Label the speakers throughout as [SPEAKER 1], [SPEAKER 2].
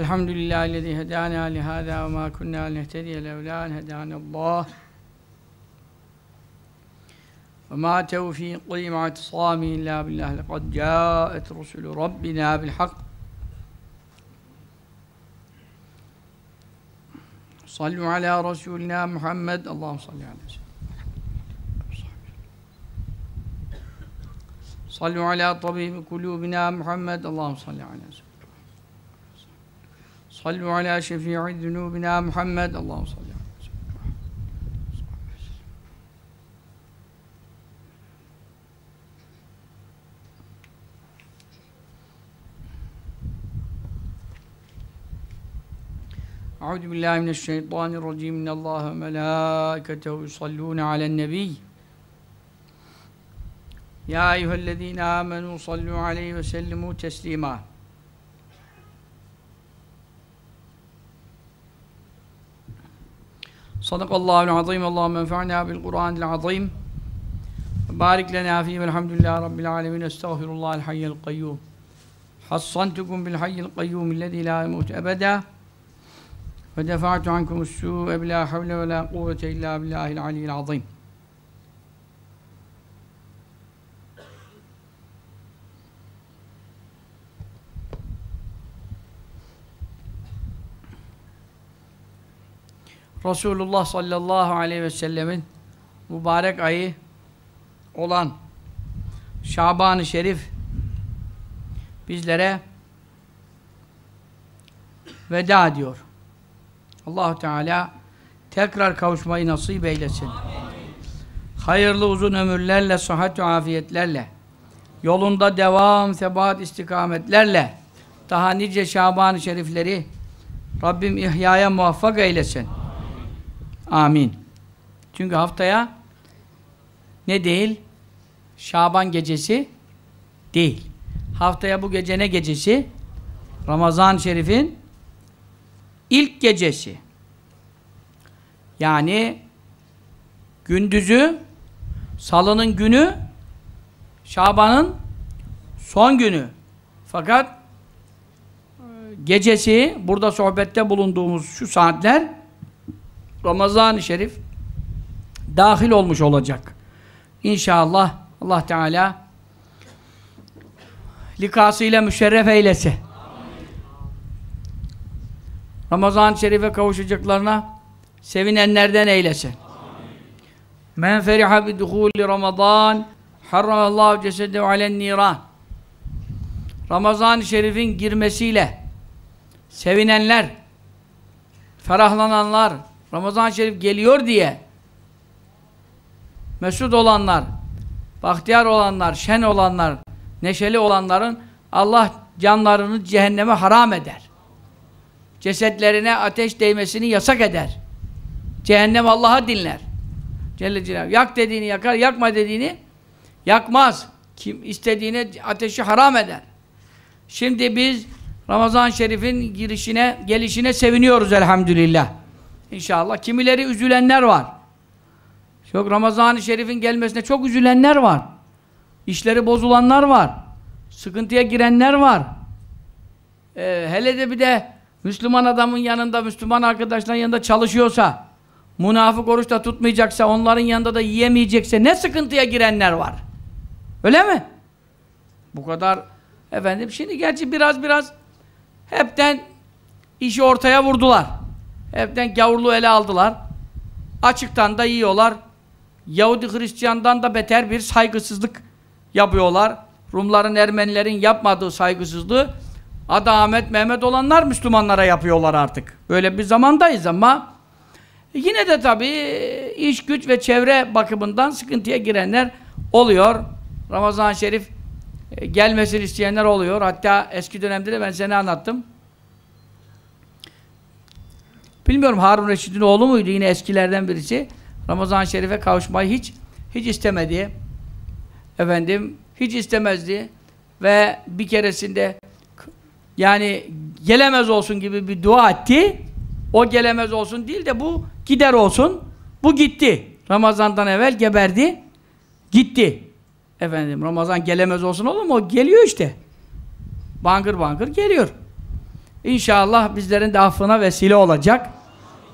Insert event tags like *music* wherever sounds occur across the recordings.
[SPEAKER 1] الحمد لله الذي هدانا لهذا وما كنا لنهتدي لولا أن هدانا الله وما توفيقي مع اعتصامي إلا بالله لقد جاءت رسل ربنا بالحق صلوا على رسولنا محمد اللهم صل على سيدنا صلوا على طبيب قلوبنا محمد اللهم صل على سيدنا Sallu ala şefi'i zunubina Muhammed. Allahu salli Euzu billahi mineşşeytanirracim. İnallaha ve melâiketehu yusallûne alen-nebî. Ya eyyühellezîne âmenû sallû aleyhi ve sellimû teslîmâ. Sadakallahu azim. Allahümme enfa'na bil Kur'anil azim. Barik lena fihi velhamdülillahi rabbil alemin. Estağfirullahal hayyel kayyum. Hassantukum bil hayyil kayyum illezî la yemut ebeda. Ve defa'tu ankumus su'e bila havle ve la kuvvete illa billahil aliyyil azim. Resulullah sallallahu aleyhi ve sellemin mübarek ayı olan Şaban-ı Şerif bizlere veda ediyor. allah Teala tekrar kavuşmayı nasip eylesin. Hayırlı uzun ömürlerle, sıhhat ve afiyetlerle, yolunda devam, sebat, istikametlerle daha nice Şaban-ı Şerifleri Rabbim ihyaya muvaffak eylesin. Amin. Çünkü haftaya ne değil? Şaban gecesi değil. Haftaya bu gece ne gecesi? Ramazan-ı Şerif'in ilk gecesi. Yani gündüzü salının günü Şaban'ın son günü. Fakat e, gecesi burada sohbette bulunduğumuz şu saatler Ramazan-ı Şerif dahil olmuş olacak. İnşallah Allah Teala likasıyla müşerref eylese. Ramazan-ı Şerif'e kavuşacaklarına sevinenlerden eylese. Men feriha bi duhuli Ramazan harramallahu cesedehu alen niran. Ramazan-ı Şerif'in girmesiyle sevinenler, ferahlananlar, ramazan Şerif geliyor diye mesut olanlar, bahtiyar olanlar, şen olanlar, neşeli olanların Allah canlarını cehenneme haram eder. Cesetlerine ateş değmesini yasak eder. Cehennem Allah'a dinler. Celle Celaluhu. Yak dediğini yakar, yakma dediğini yakmaz. Kim istediğine ateşi haram eder. Şimdi biz ramazan Şerif'in girişine, gelişine seviniyoruz elhamdülillah. İnşallah. Kimileri üzülenler var. Çok Ramazan-ı Şerif'in gelmesine çok üzülenler var. İşleri bozulanlar var. Sıkıntıya girenler var. Ee, hele de bir de Müslüman adamın yanında, Müslüman arkadaşların yanında çalışıyorsa, münafık oruç da tutmayacaksa, onların yanında da yiyemeyecekse ne sıkıntıya girenler var. Öyle mi? Bu kadar efendim. Şimdi gerçi biraz biraz hepten işi ortaya vurdular. Evden gavurluğu ele aldılar. Açıktan da yiyorlar. Yahudi Hristiyan'dan da beter bir saygısızlık yapıyorlar. Rumların, Ermenilerin yapmadığı saygısızlığı Adı Ahmet, Mehmet olanlar Müslümanlara yapıyorlar artık. Böyle bir zamandayız ama yine de tabii e, iş güç ve çevre bakımından sıkıntıya girenler oluyor. Ramazan-ı Şerif e, gelmesini isteyenler oluyor. Hatta eski dönemde de ben seni anlattım. Bilmiyorum Harun Reşit'in oğlu muydu yine eskilerden birisi. Ramazan Şerif'e kavuşmayı hiç hiç istemedi. Efendim hiç istemezdi. Ve bir keresinde yani gelemez olsun gibi bir dua etti. O gelemez olsun değil de bu gider olsun. Bu gitti. Ramazan'dan evvel geberdi. Gitti. Efendim Ramazan gelemez olsun olur mu? O geliyor işte. Bangır bangır geliyor. İnşallah bizlerin de affına vesile olacak.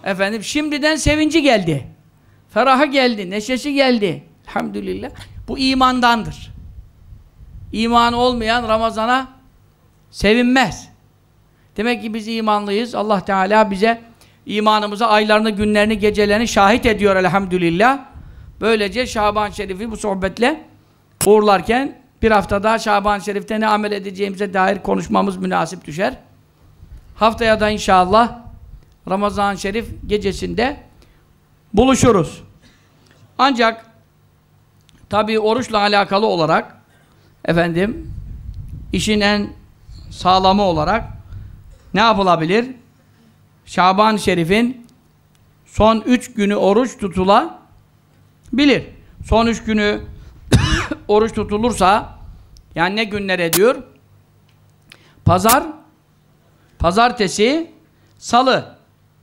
[SPEAKER 1] Efendim şimdiden sevinci geldi. Feraha geldi, neşesi geldi. Elhamdülillah. Bu imandandır. İman olmayan Ramazan'a sevinmez. Demek ki biz imanlıyız. Allah Teala bize imanımıza aylarını, günlerini, gecelerini şahit ediyor elhamdülillah. Böylece Şaban Şerif'i bu sohbetle uğurlarken bir hafta daha Şaban Şerif'te ne amel edeceğimize dair konuşmamız münasip düşer. Haftaya da inşallah Ramazan-ı Şerif gecesinde buluşuruz. Ancak tabi oruçla alakalı olarak efendim işin en sağlamı olarak ne yapılabilir? Şaban-ı Şerif'in son üç günü oruç tutulabilir. Son üç günü *coughs* oruç tutulursa yani ne günlere diyor? Pazar pazartesi, salı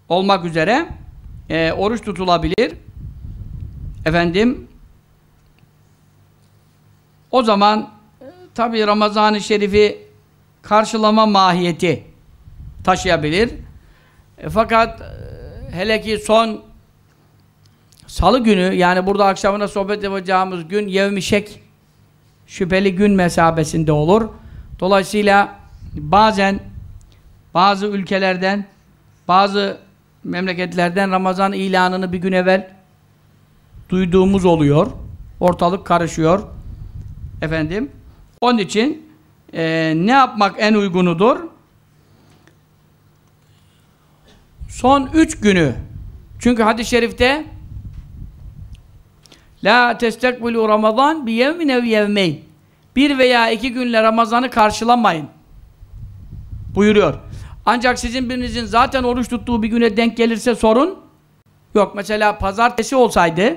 [SPEAKER 1] olmak üzere e, oruç tutulabilir. Efendim o zaman tabi Ramazan-ı Şerif'i karşılama mahiyeti taşıyabilir. E, fakat e, hele ki son salı günü yani burada akşamına sohbet yapacağımız gün yevmişek şüpheli gün mesabesinde olur. Dolayısıyla bazen bazı ülkelerden, bazı memleketlerden Ramazan ilanını bir gün evvel duyduğumuz oluyor. Ortalık karışıyor. Efendim, onun için e, ne yapmak en uygunudur? Son üç günü. Çünkü hadis-i şerifte La testekbilu Ramazan bi yevmin ev Bir veya iki günle Ramazan'ı karşılamayın. Buyuruyor. Ancak sizin birinizin zaten oruç tuttuğu bir güne denk gelirse sorun yok. Mesela pazartesi olsaydı,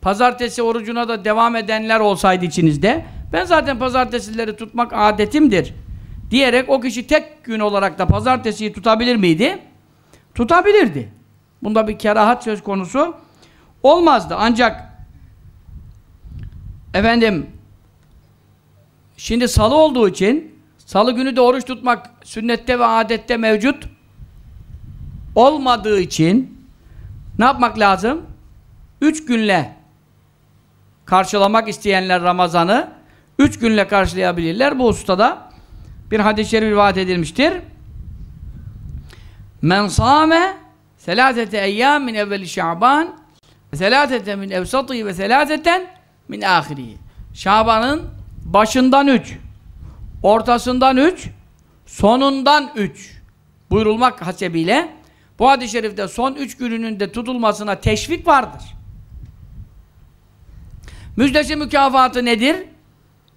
[SPEAKER 1] pazartesi orucuna da devam edenler olsaydı içinizde, ben zaten pazartesileri tutmak adetimdir diyerek o kişi tek gün olarak da pazartesiyi tutabilir miydi? Tutabilirdi. Bunda bir kerahat söz konusu olmazdı. Ancak efendim şimdi salı olduğu için Salı günü de oruç tutmak sünnette ve adette mevcut olmadığı için ne yapmak lazım? Üç günle karşılamak isteyenler Ramazan'ı üç günle karşılayabilirler. Bu husustada bir hadis-i şerif rivayet edilmiştir. Men sâme selâsete eyyâm min evveli şaban selâsete min evsatî ve selâseten min âhirî. Şaban'ın başından üç ortasından üç, sonundan üç buyurulmak hasebiyle bu hadis-i şerifte son üç gününün de tutulmasına teşvik vardır. Müjdeci mükafatı nedir?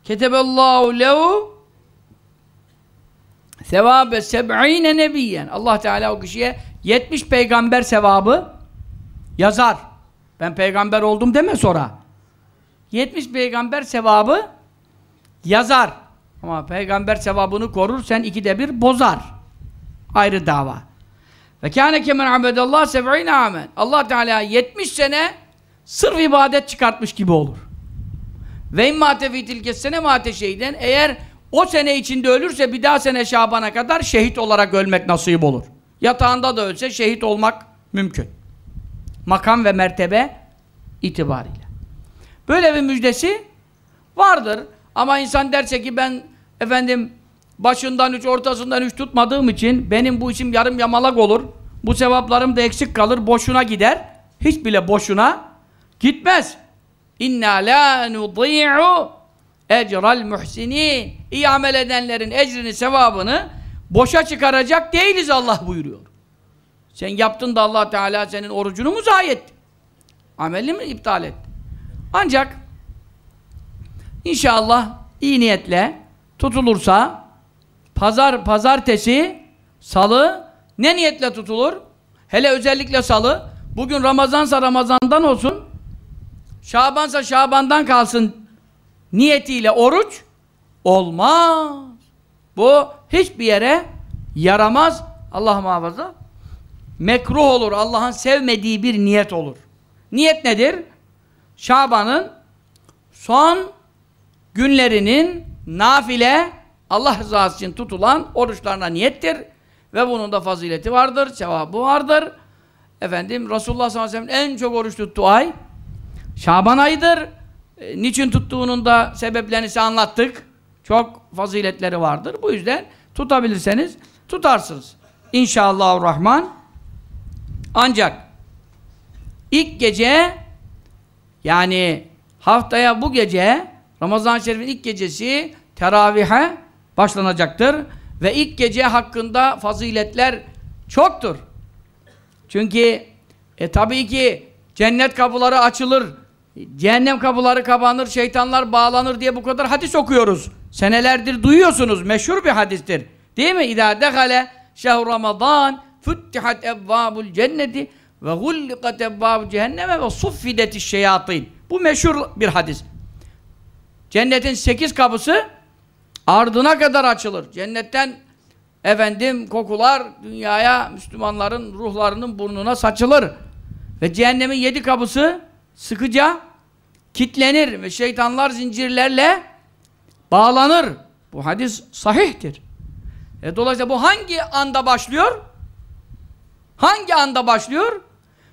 [SPEAKER 1] Keteballahu lehu sevabe seb'ine nebiyyen. Allah Teala o kişiye 70 peygamber sevabı yazar. Ben peygamber oldum deme sonra. 70 peygamber sevabı yazar. Ama peygamber sevabını korur, sen ikide bir bozar. Ayrı dava. Ve kâne kemen abedallah sev'ine amen. Allah Teala 70 sene sırf ibadet çıkartmış gibi olur. Ve imma tefitil sene mâte şeyden eğer o sene içinde ölürse bir daha sene Şaban'a kadar şehit olarak ölmek nasip olur. Yatağında da ölse şehit olmak mümkün. Makam ve mertebe itibariyle. Böyle bir müjdesi vardır. Ama insan derse ki ben efendim başından üç, ortasından üç tutmadığım için benim bu işim yarım yamalak olur. Bu sevaplarım da eksik kalır, boşuna gider. Hiç bile boşuna gitmez. İnna la nudî'u ecral muhsinin. İyi amel edenlerin ecrini, sevabını boşa çıkaracak değiliz Allah buyuruyor. Sen yaptın da Allah Teala senin orucunu mu zayi etti? Amelini mi iptal etti? Ancak İnşallah iyi niyetle tutulursa pazar pazartesi salı ne niyetle tutulur? Hele özellikle salı bugün Ramazansa Ramazan'dan olsun Şabansa Şaban'dan kalsın niyetiyle oruç olmaz. Bu hiçbir yere yaramaz. Allah muhafaza. Mekruh olur. Allah'ın sevmediği bir niyet olur. Niyet nedir? Şaban'ın son günlerinin nafile Allah rızası için tutulan oruçlarına niyettir. Ve bunun da fazileti vardır, cevabı vardır. Efendim Resulullah sallallahu aleyhi ve sellem en çok oruç tuttuğu ay Şaban ayıdır. E, niçin tuttuğunun da sebeplerini size anlattık. Çok faziletleri vardır. Bu yüzden tutabilirseniz tutarsınız. İnşallah Rahman. Ancak ilk gece yani haftaya bu gece Ramazan-ı Şerif'in ilk gecesi teravihe başlanacaktır. Ve ilk gece hakkında faziletler çoktur. Çünkü e, tabii ki cennet kapıları açılır, cehennem kapıları kapanır, şeytanlar bağlanır diye bu kadar hadis okuyoruz. Senelerdir duyuyorsunuz, meşhur bir hadistir. Değil mi? İdâ dehale şehr ramazan füttihat evvâbul cenneti ve gullikat evvâbu cehenneme ve suffideti şeyatîn. Bu meşhur bir hadis. Cennetin sekiz kapısı ardına kadar açılır. Cennetten efendim kokular dünyaya Müslümanların ruhlarının burnuna saçılır. Ve cehennemin yedi kapısı sıkıca kitlenir ve şeytanlar zincirlerle bağlanır. Bu hadis sahihtir. E dolayısıyla bu hangi anda başlıyor? Hangi anda başlıyor?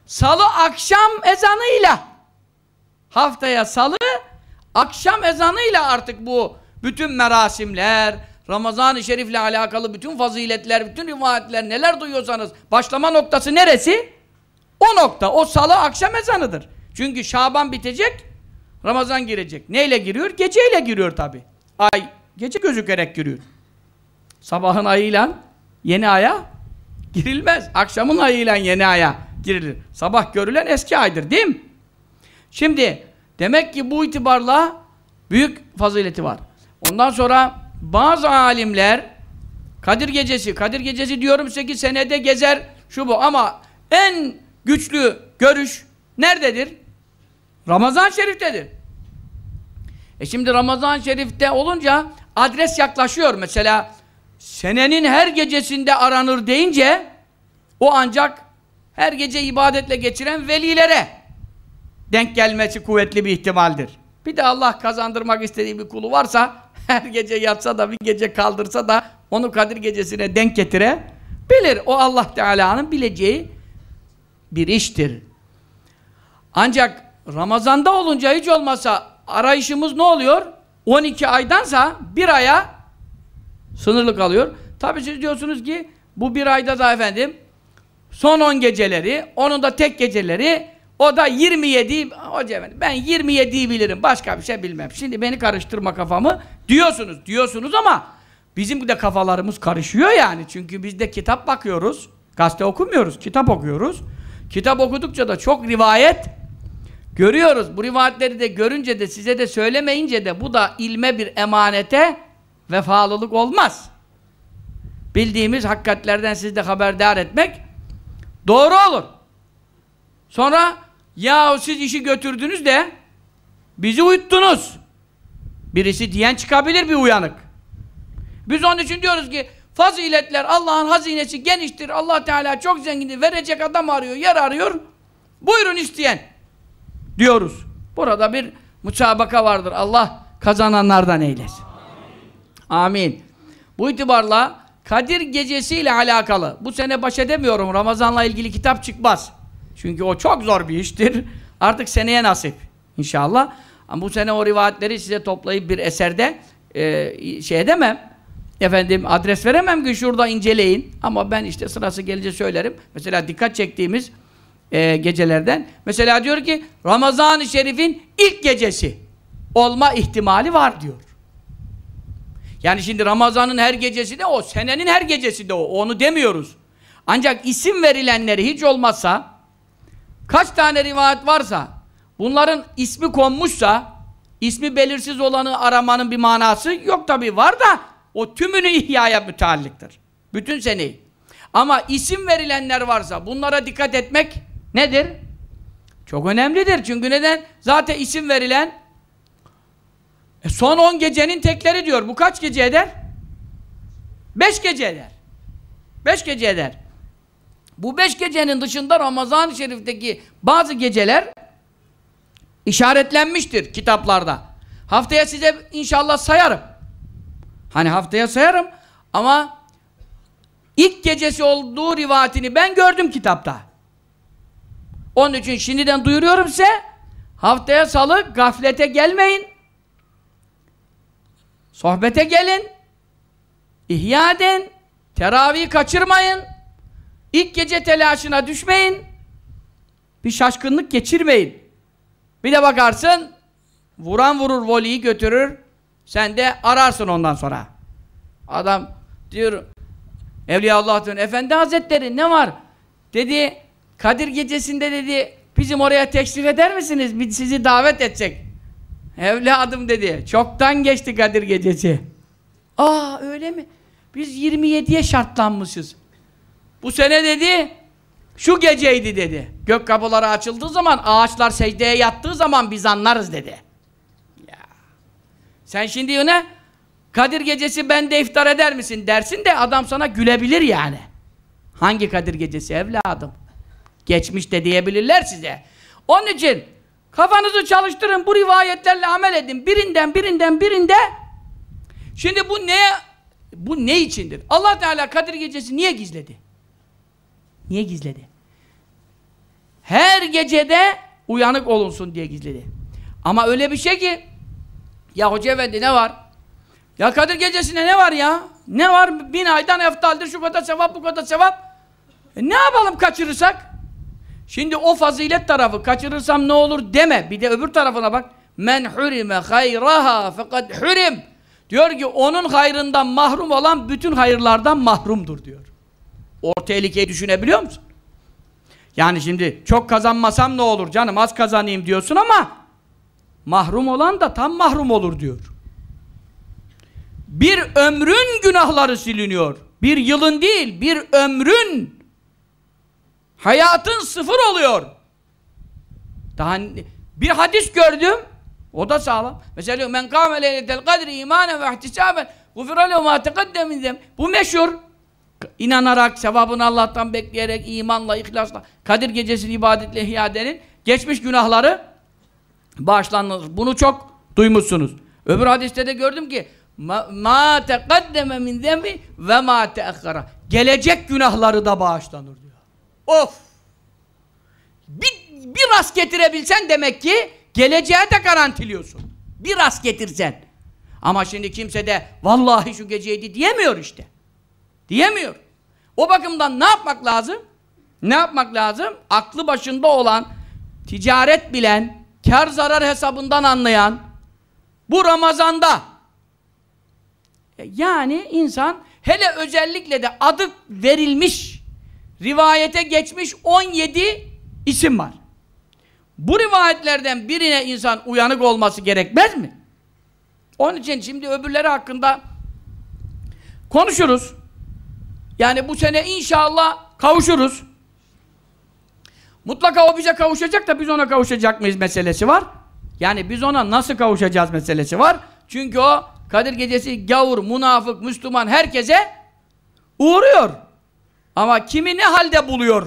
[SPEAKER 1] Salı akşam ezanıyla. Haftaya salı Akşam ezanıyla artık bu bütün merasimler, Ramazan-ı Şerif'le alakalı bütün faziletler, bütün rivayetler neler duyuyorsanız başlama noktası neresi? O nokta, o salı akşam ezanıdır. Çünkü Şaban bitecek, Ramazan girecek. Neyle giriyor? Geceyle giriyor tabi. Ay, gece gözükerek giriyor. Sabahın ayıyla yeni aya girilmez. Akşamın ayıyla yeni aya girilir. Sabah görülen eski aydır değil mi? Şimdi Demek ki bu itibarla büyük fazileti var. Ondan sonra bazı alimler Kadir Gecesi, Kadir Gecesi diyorum size senede gezer şu bu ama en güçlü görüş nerededir? Ramazan Şerif'tedir. E şimdi Ramazan Şerif'te olunca adres yaklaşıyor mesela senenin her gecesinde aranır deyince o ancak her gece ibadetle geçiren velilere denk gelmesi kuvvetli bir ihtimaldir. Bir de Allah kazandırmak istediği bir kulu varsa *laughs* her gece yatsa da bir gece kaldırsa da onu Kadir gecesine denk getire bilir. O Allah Teala'nın bileceği bir iştir. Ancak Ramazan'da olunca hiç olmasa arayışımız ne oluyor? 12 aydansa bir aya sınırlı kalıyor. Tabi siz diyorsunuz ki bu bir ayda da efendim son 10 geceleri, onun da tek geceleri o da 27 hoca ben 27 bilirim başka bir şey bilmem. Şimdi beni karıştırma kafamı diyorsunuz diyorsunuz ama bizim de kafalarımız karışıyor yani. Çünkü biz de kitap bakıyoruz. Gazete okumuyoruz. Kitap okuyoruz. Kitap okudukça da çok rivayet görüyoruz. Bu rivayetleri de görünce de size de söylemeyince de bu da ilme bir emanete vefalılık olmaz. Bildiğimiz hakikatlerden sizi de haberdar etmek doğru olur. Sonra Yahu siz işi götürdünüz de bizi uyuttunuz. Birisi diyen çıkabilir bir uyanık. Biz onun için diyoruz ki faziletler Allah'ın hazinesi geniştir. Allah Teala çok zengindir. Verecek adam arıyor, yer arıyor. Buyurun isteyen diyoruz. Burada bir müsabaka vardır. Allah kazananlardan eylesin. Amin. Bu itibarla Kadir gecesi ile alakalı. Bu sene baş edemiyorum. Ramazanla ilgili kitap çıkmaz. Çünkü o çok zor bir iştir. Artık seneye nasip inşallah. Ama bu sene o rivayetleri size toplayıp bir eserde e, şey edemem. Efendim adres veremem ki şurada inceleyin. Ama ben işte sırası gelince söylerim. Mesela dikkat çektiğimiz e, gecelerden. Mesela diyor ki Ramazan-ı Şerif'in ilk gecesi olma ihtimali var diyor. Yani şimdi Ramazan'ın her gecesi de o, senenin her gecesi de o. Onu demiyoruz. Ancak isim verilenleri hiç olmazsa kaç tane rivayet varsa bunların ismi konmuşsa ismi belirsiz olanı aramanın bir manası yok tabi var da o tümünü *laughs* ihyaya müteallıktır. Bütün seni. Ama isim verilenler varsa bunlara dikkat etmek nedir? Çok önemlidir. Çünkü neden? Zaten isim verilen e son 10 gecenin tekleri diyor. Bu kaç gece eder? 5 gece eder. 5 gece eder. Bu beş gecenin dışında Ramazan-ı Şerif'teki bazı geceler işaretlenmiştir kitaplarda. Haftaya size inşallah sayarım. Hani haftaya sayarım ama ilk gecesi olduğu rivayetini ben gördüm kitapta. Onun için şimdiden duyuruyorum size haftaya salı gaflete gelmeyin. Sohbete gelin. İhya edin. Teravih kaçırmayın. İlk gece telaşına düşmeyin. Bir şaşkınlık geçirmeyin. Bir de bakarsın vuran vurur voleyi götürür. Sen de ararsın ondan sonra. Adam diyor Evliya Allah diyor Efendi Hazretleri ne var? Dedi Kadir gecesinde dedi bizim oraya teşrif eder misiniz? Biz sizi davet edecek. Evladım dedi. Çoktan geçti Kadir gecesi. Aa öyle mi? Biz 27'ye şartlanmışız. Bu sene dedi, şu geceydi dedi. Gök kapıları açıldığı zaman, ağaçlar secdeye yattığı zaman biz anlarız dedi. Ya. Sen şimdi yine Kadir gecesi ben de iftar eder misin dersin de adam sana gülebilir yani. Hangi Kadir gecesi evladım? Geçmiş de diyebilirler size. Onun için kafanızı çalıştırın, bu rivayetlerle amel edin. Birinden, birinden, birinde. Şimdi bu ne? Bu ne içindir? Allah Teala Kadir gecesi niye gizledi? Niye gizledi? Her gecede uyanık olunsun diye gizledi. Ama öyle bir şey ki ya Hoca Efendi ne var? Ya Kadir Gecesi'nde ne var ya? Ne var? Bin aydan eftaldir, şu kadar sevap, bu kadar sevap. E ne yapalım kaçırırsak? Şimdi o fazilet tarafı, kaçırırsam ne olur deme. Bir de öbür tarafına bak. Men hurime hayraha fakat hurim. Diyor ki onun hayrından mahrum olan bütün hayırlardan mahrumdur diyor. O tehlikeyi düşünebiliyor musun? Yani şimdi çok kazanmasam ne olur canım az kazanayım diyorsun ama mahrum olan da tam mahrum olur diyor. Bir ömrün günahları siliniyor. Bir yılın değil bir ömrün hayatın sıfır oluyor. Daha bir hadis gördüm. O da sağlam. Mesela men kâme leyletel kadri imanen ve ihtisaben gufiralehu ma teqaddem min Bu meşhur inanarak, sevabını Allah'tan bekleyerek, imanla, ihlasla, Kadir Gecesi'ni ibadetle ihya edenin geçmiş günahları bağışlanır. Bunu çok duymuşsunuz. Öbür hadiste de gördüm ki ma teqaddeme min zembi ve ma teakhara. Gelecek günahları da bağışlanır diyor. Of! Bir, bir rast getirebilsen demek ki geleceğe de garantiliyorsun. Bir rast getirsen. Ama şimdi kimse de vallahi şu geceydi diyemiyor işte. Diyemiyor. O bakımdan ne yapmak lazım? Ne yapmak lazım? Aklı başında olan, ticaret bilen, kar zarar hesabından anlayan, bu Ramazan'da e, yani insan hele özellikle de adı verilmiş, rivayete geçmiş 17 isim var. Bu rivayetlerden birine insan uyanık olması gerekmez mi? Onun için şimdi öbürleri hakkında konuşuruz. Yani bu sene inşallah kavuşuruz. Mutlaka o bize kavuşacak da biz ona kavuşacak mıyız meselesi var. Yani biz ona nasıl kavuşacağız meselesi var. Çünkü o Kadir Gecesi gavur, münafık, Müslüman herkese uğruyor. Ama kimi ne halde buluyor?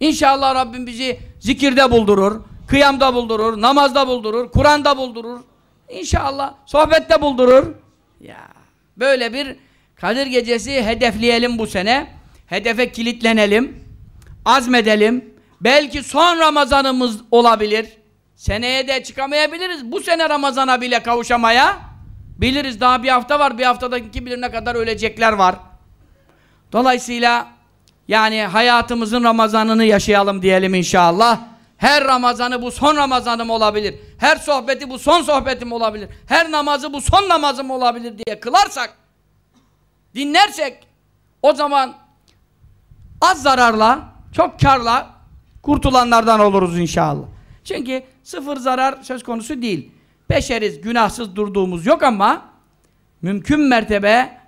[SPEAKER 1] İnşallah Rabbim bizi zikirde buldurur, kıyamda buldurur, namazda buldurur, Kur'an'da buldurur. İnşallah sohbette buldurur. Ya böyle bir Kadir Gecesi hedefleyelim bu sene. Hedefe kilitlenelim. Azmedelim. Belki son Ramazanımız olabilir. Seneye de çıkamayabiliriz. Bu sene Ramazan'a bile kavuşamaya biliriz. Daha bir hafta var. Bir haftadaki kim bilir ne kadar ölecekler var. Dolayısıyla yani hayatımızın Ramazan'ını yaşayalım diyelim inşallah. Her Ramazan'ı bu son Ramazan'ım olabilir. Her sohbeti bu son sohbetim olabilir. Her namazı bu son namazım olabilir diye kılarsak dinlersek o zaman az zararla, çok karla kurtulanlardan oluruz inşallah. Çünkü sıfır zarar söz konusu değil. Beşeriz, günahsız durduğumuz yok ama mümkün mertebe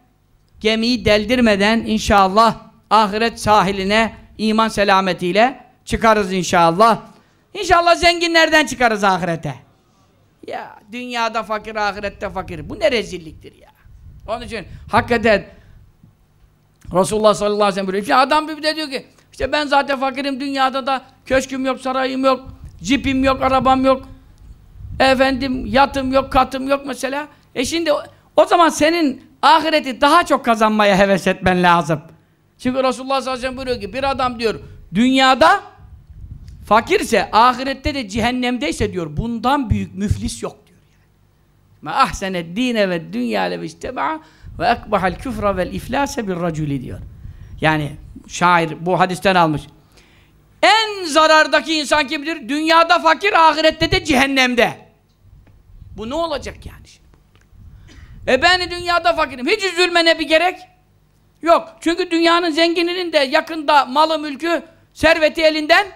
[SPEAKER 1] gemiyi deldirmeden inşallah ahiret sahiline iman selametiyle çıkarız inşallah. İnşallah zenginlerden çıkarız ahirete. Ya dünyada fakir, ahirette fakir. Bu ne rezilliktir ya. Onun için hakikaten Resulullah sallallahu aleyhi ve sellem buyuruyor. İşte adam bir de diyor ki işte ben zaten fakirim dünyada da köşküm yok, sarayım yok, cipim yok, arabam yok. Efendim yatım yok, katım yok mesela. E şimdi o, o zaman senin ahireti daha çok kazanmaya heves etmen lazım. Çünkü Resulullah sallallahu aleyhi ve sellem buyuruyor ki bir adam diyor dünyada fakirse ahirette de cehennemdeyse diyor bundan büyük müflis yok diyor. Ma ahsenet dine ve dünya ve işte ve ekbahal küfra vel iflase bir raculi diyor. Yani şair bu hadisten almış. En zarardaki insan kimdir? Dünyada fakir, ahirette de cehennemde. Bu ne olacak yani şimdi? E ben dünyada fakirim. Hiç üzülmene bir gerek yok. Çünkü dünyanın zengininin de yakında malı mülkü, serveti elinden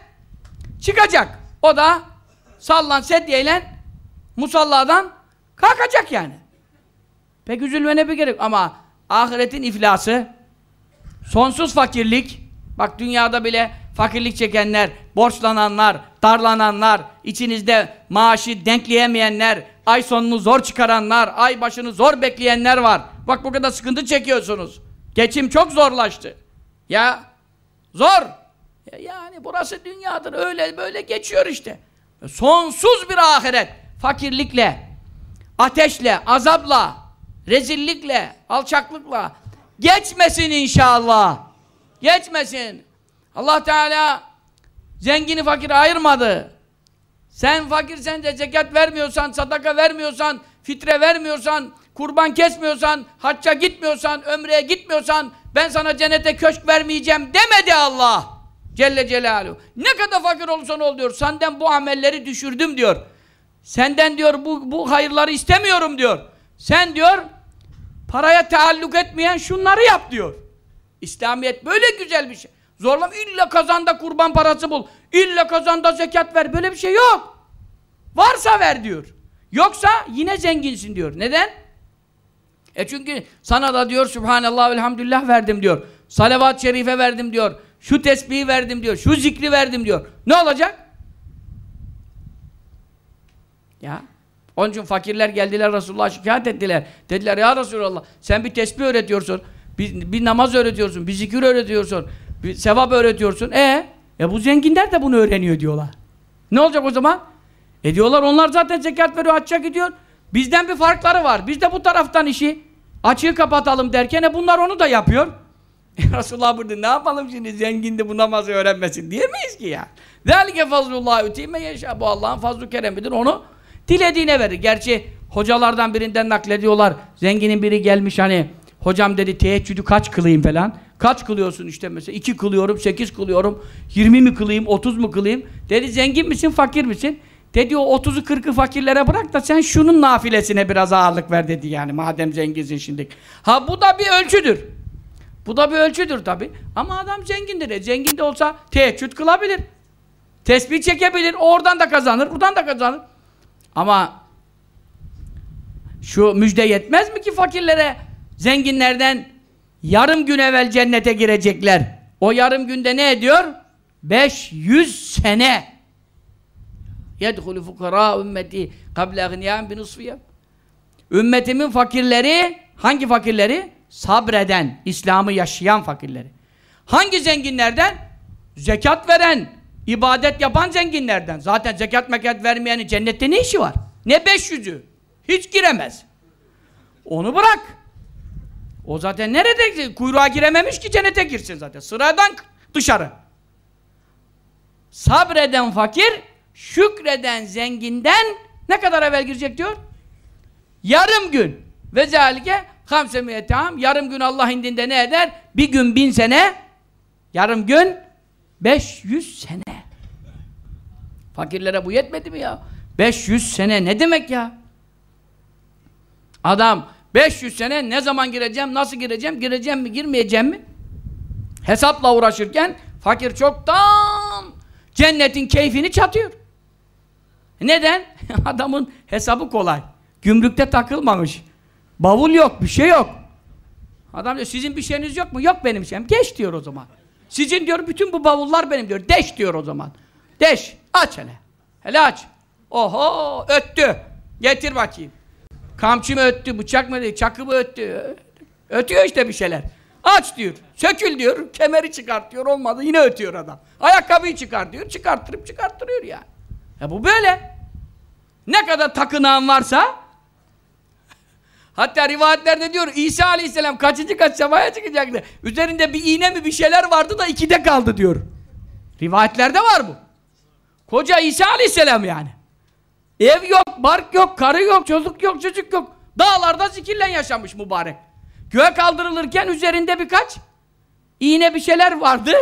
[SPEAKER 1] çıkacak. O da sallan sedyeyle musalladan kalkacak yani. Pek üzülmene bir gerek ama ahiretin iflası, sonsuz fakirlik, bak dünyada bile fakirlik çekenler, borçlananlar, darlananlar, içinizde maaşı denkleyemeyenler, ay sonunu zor çıkaranlar, ay başını zor bekleyenler var. Bak bu kadar sıkıntı çekiyorsunuz. Geçim çok zorlaştı. Ya zor. Yani burası dünyadır. Öyle böyle geçiyor işte. Sonsuz bir ahiret. Fakirlikle, ateşle, azapla, rezillikle, alçaklıkla geçmesin inşallah. Geçmesin. Allah Teala zengini fakir ayırmadı. Sen fakirsen de zekat vermiyorsan, sadaka vermiyorsan, fitre vermiyorsan, kurban kesmiyorsan, hacca gitmiyorsan, ömreye gitmiyorsan ben sana cennete köşk vermeyeceğim demedi Allah. Celle Celaluhu. Ne kadar fakir olursan ol diyor. Senden bu amelleri düşürdüm diyor. Senden diyor bu, bu hayırları istemiyorum diyor. Sen diyor paraya taalluk etmeyen şunları yap diyor. İslamiyet böyle güzel bir şey. Zorlama illa kazanda kurban parası bul. İlla kazanda zekat ver. Böyle bir şey yok. Varsa ver diyor. Yoksa yine zenginsin diyor. Neden? E çünkü sana da diyor Subhanallah elhamdülillah verdim diyor. Salavat-ı şerife verdim diyor. Şu tesbihi verdim diyor. Şu zikri verdim diyor. Ne olacak? Ya onun için fakirler geldiler Resulullah'a şikayet ettiler. Dediler ya Resulallah sen bir tesbih öğretiyorsun. Bir, bir namaz öğretiyorsun. Bir zikir öğretiyorsun. Bir sevap öğretiyorsun. E ya e bu zenginler de bunu öğreniyor diyorlar. Ne olacak o zaman? E diyorlar onlar zaten zekat veriyor, hacca gidiyor. Bizden bir farkları var. Biz de bu taraftan işi açığı kapatalım derken e bunlar onu da yapıyor. E *laughs* Resulullah burada ne yapalım şimdi zengindi de bu namazı öğrenmesin diyemeyiz ki ya. Zalike fazlullah ütime yaşa. Bu Allah'ın fazlu keremidir. Onu Dilediğine verir. Gerçi hocalardan birinden naklediyorlar. Zenginin biri gelmiş hani hocam dedi teheccüdü kaç kılayım falan. Kaç kılıyorsun işte mesela? iki kılıyorum, sekiz kılıyorum, yirmi mi kılayım, otuz mu kılayım? Dedi zengin misin, fakir misin? Dedi o otuzu kırkı fakirlere bırak da sen şunun nafilesine biraz ağırlık ver dedi yani madem zenginsin şimdi. Ha bu da bir ölçüdür. Bu da bir ölçüdür tabi. Ama adam zengindir. E, zengin de olsa teheccüd kılabilir. Tesbih çekebilir. Oradan da kazanır, buradan da kazanır. Ama şu müjde yetmez mi ki fakirlere? Zenginlerden yarım gün evvel cennete girecekler. O yarım günde ne ediyor? 500 sene. Yedhulü fukara ümmeti kable agniyan bin usfiye. Ümmetimin fakirleri, hangi fakirleri? Sabreden, İslam'ı yaşayan fakirleri. Hangi zenginlerden? Zekat veren, İbadet yapan zenginlerden. Zaten zekat mekat vermeyenin cennette ne işi var? Ne 500'ü? Hiç giremez. Onu bırak. O zaten nerede? Kuyruğa girememiş ki cennete girsin zaten. Sıradan dışarı. Sabreden fakir, şükreden zenginden ne kadar evvel girecek diyor? Yarım gün. Ve zelike hamse tam. Yarım gün Allah indinde ne eder? Bir gün bin sene, yarım gün 500 sene. Fakirlere bu yetmedi mi ya? 500 sene ne demek ya? Adam 500 sene ne zaman gireceğim, nasıl gireceğim, gireceğim mi, girmeyeceğim mi? Hesapla uğraşırken fakir çoktan cennetin keyfini çatıyor. Neden? *laughs* Adamın hesabı kolay. Gümrükte takılmamış. Bavul yok, bir şey yok. Adam diyor, sizin bir şeyiniz yok mu? Yok benim şeyim. Geç diyor o zaman. Sizin diyor bütün bu bavullar benim diyor. Deş diyor o zaman. Deş. Aç hele. Hele aç. Oho öttü. Getir bakayım. Kamçı mı öttü, bıçak mı dedi, çakı mı öttü. Ötüyor işte bir şeyler. Aç diyor. Sökül diyor. Kemeri çıkartıyor. Olmadı yine ötüyor adam. Ayakkabıyı çıkar diyor. Çıkarttırıp çıkarttırıyor yani. Ya bu böyle. Ne kadar takınağın varsa hatta rivayetlerde diyor İsa Aleyhisselam kaçıncı kaç semaya çıkacaktı. Üzerinde bir iğne mi bir şeyler vardı da ikide kaldı diyor. Rivayetlerde var bu. Koca İsa Aleyhisselam yani. Ev yok, bark yok, karı yok, çocuk yok, çocuk yok. Dağlarda zikirle yaşamış mübarek. Göğe kaldırılırken üzerinde birkaç iğne bir şeyler vardı.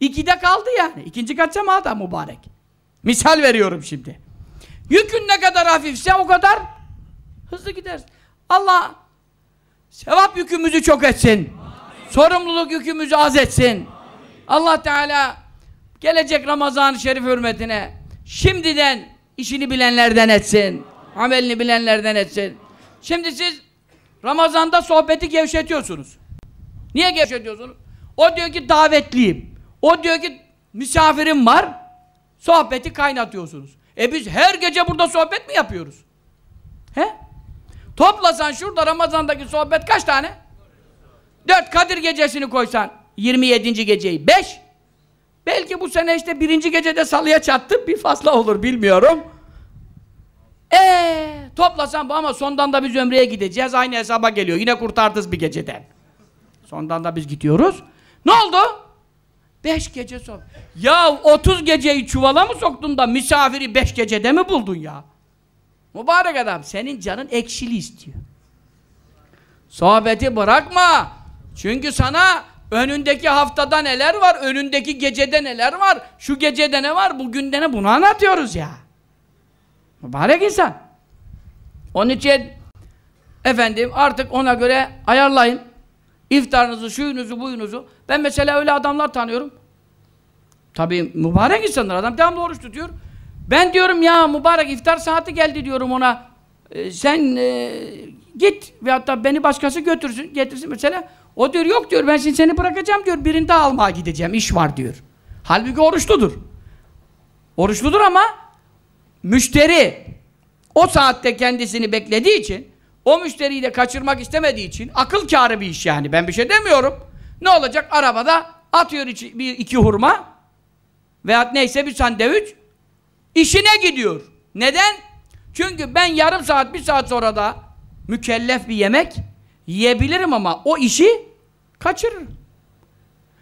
[SPEAKER 1] İkide kaldı yani. İkinci kaça mı adam mübarek? Misal veriyorum şimdi. Yükün ne kadar hafifse o kadar hızlı gidersin. Allah sevap yükümüzü çok etsin. Amin. Sorumluluk yükümüzü az etsin. Amin. Allah Teala Gelecek Ramazan-ı Şerif hürmetine şimdiden işini bilenlerden etsin. Amelini bilenlerden etsin. Şimdi siz Ramazan'da sohbeti gevşetiyorsunuz. Niye gevşetiyorsunuz? O diyor ki davetliyim. O diyor ki misafirim var. Sohbeti kaynatıyorsunuz. E biz her gece burada sohbet mi yapıyoruz? He? Toplasan şurada Ramazan'daki sohbet kaç tane? Dört Kadir gecesini koysan 27. geceyi. Beş. Belki bu sene işte birinci gecede salıya çattı, bir fasla olur bilmiyorum. Ee toplasan bu ama sondan da biz ömreye gideceğiz. Aynı hesaba geliyor. Yine kurtardız bir geceden. Sondan da biz gidiyoruz. Ne oldu? Beş gece son. Ya otuz geceyi çuvala mı soktun da misafiri beş gecede mi buldun ya? Mübarek adam senin canın ekşili istiyor. Sohbeti bırakma. Çünkü sana Önündeki haftada neler var? Önündeki gecede neler var? Şu gecede ne var? Bugünde ne? Bunu anlatıyoruz ya. Mübarek insan. Onun için efendim artık ona göre ayarlayın. İftarınızı, şuyunuzu, buyunuzu. Ben mesela öyle adamlar tanıyorum. Tabii mübarek insanlar. Adam devamlı oruç tutuyor. Ben diyorum ya mübarek iftar saati geldi diyorum ona. E, sen e, git ve da beni başkası götürsün, getirsin mesela. O diyor yok diyor ben şimdi seni bırakacağım diyor birini daha almaya gideceğim iş var diyor. Halbuki oruçludur. Oruçludur ama müşteri o saatte kendisini beklediği için o müşteriyi de kaçırmak istemediği için akıl kârı bir iş yani ben bir şey demiyorum. Ne olacak arabada atıyor iki, bir iki hurma veyahut neyse bir sandviç işine gidiyor. Neden? Çünkü ben yarım saat bir saat sonra da mükellef bir yemek yiyebilirim ama o işi kaçırır.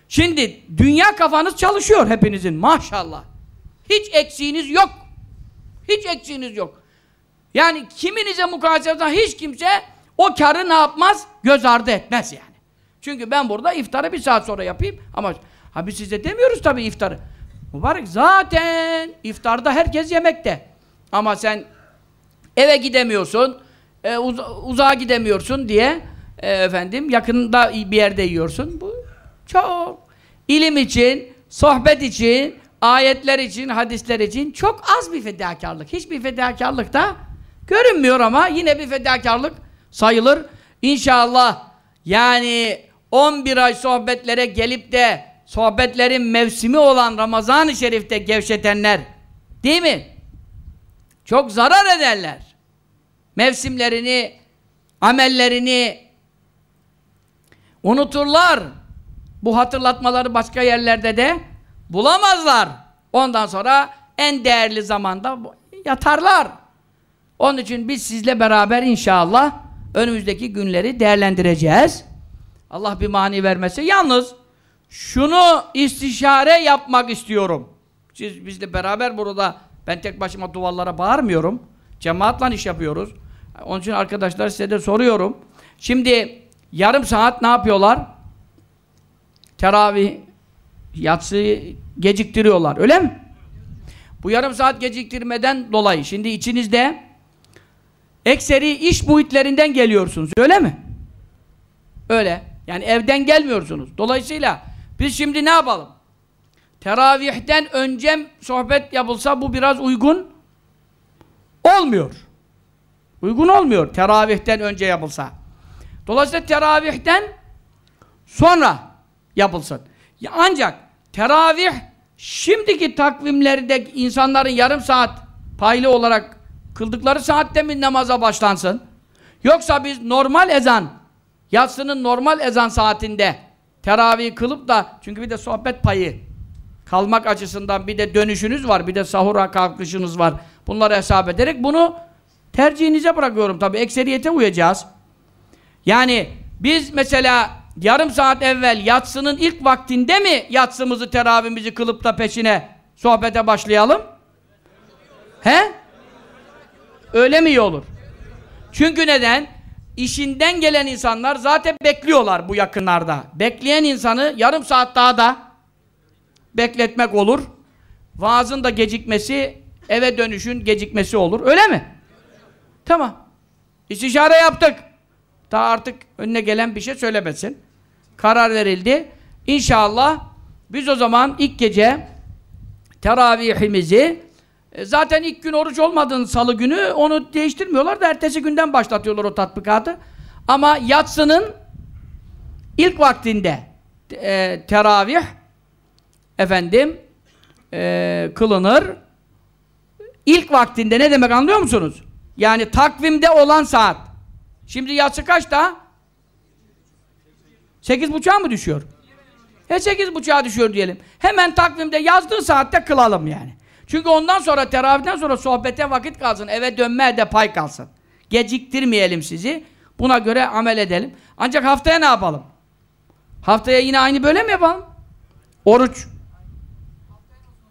[SPEAKER 1] Şimdi dünya kafanız çalışıyor hepinizin maşallah. Hiç eksiğiniz yok. Hiç eksiğiniz yok. Yani kiminize mukayeseden hiç kimse o karı ne yapmaz? Göz ardı etmez yani. Çünkü ben burada iftarı bir saat sonra yapayım ama ha biz size demiyoruz tabii iftarı. Mübarek zaten iftarda herkes yemekte. Ama sen eve gidemiyorsun e, uz uzağa gidemiyorsun diye e, efendim yakında bir yerde yiyorsun. Bu çok ilim için, sohbet için, ayetler için, hadisler için çok az bir fedakarlık. Hiçbir fedakarlık da görünmüyor ama yine bir fedakarlık sayılır. İnşallah yani 11 ay sohbetlere gelip de sohbetlerin mevsimi olan Ramazan-ı Şerif'te gevşetenler değil mi? Çok zarar ederler mevsimlerini, amellerini unuturlar. Bu hatırlatmaları başka yerlerde de bulamazlar. Ondan sonra en değerli zamanda yatarlar. Onun için biz sizle beraber inşallah önümüzdeki günleri değerlendireceğiz. Allah bir mani vermese. Yalnız şunu istişare yapmak istiyorum. Siz bizle beraber burada ben tek başıma duvarlara bağırmıyorum. Cemaatle iş yapıyoruz. Onun için arkadaşlar size de soruyorum. Şimdi yarım saat ne yapıyorlar? Teravih, yatsıyı geciktiriyorlar. Öyle mi? Bu yarım saat geciktirmeden dolayı. Şimdi içinizde ekseri iş muhitlerinden geliyorsunuz. Öyle mi? Öyle. Yani evden gelmiyorsunuz. Dolayısıyla biz şimdi ne yapalım? Teravihten önce sohbet yapılsa bu biraz uygun olmuyor. Uygun olmuyor teravihten önce yapılsa. Dolayısıyla teravihten sonra yapılsın. Ya ancak teravih şimdiki takvimlerde insanların yarım saat paylı olarak kıldıkları saatte mi namaza başlansın? Yoksa biz normal ezan, yatsının normal ezan saatinde teravih kılıp da çünkü bir de sohbet payı kalmak açısından bir de dönüşünüz var, bir de sahura kalkışınız var. Bunları hesap ederek bunu Tercihinize bırakıyorum tabi. Ekseriyete uyacağız. Yani biz mesela yarım saat evvel yatsının ilk vaktinde mi yatsımızı, teravimizi kılıp da peşine sohbete başlayalım? He? Öyle mi iyi olur? Çünkü neden? İşinden gelen insanlar zaten bekliyorlar bu yakınlarda. Bekleyen insanı yarım saat daha da bekletmek olur. Vaazın da gecikmesi, eve dönüşün gecikmesi olur. Öyle mi? Tamam. İstişare yaptık. Ta artık önüne gelen bir şey söylemesin. Karar verildi. İnşallah biz o zaman ilk gece teravihimizi e, zaten ilk gün oruç olmadığın salı günü onu değiştirmiyorlar da ertesi günden başlatıyorlar o tatbikatı. Ama yatsının ilk vaktinde e, teravih efendim e, kılınır. İlk vaktinde ne demek anlıyor musunuz? Yani takvimde olan saat. Şimdi yatsı kaçta? Sekiz buçuğa mı düşüyor? He sekiz buçuğa düşüyor diyelim. Hemen takvimde yazdığı saatte kılalım yani. Çünkü ondan sonra teravihden sonra sohbete vakit kalsın. Eve dönmeye de pay kalsın. Geciktirmeyelim sizi. Buna göre amel edelim. Ancak haftaya ne yapalım? Haftaya yine aynı böyle mi yapalım? Oruç.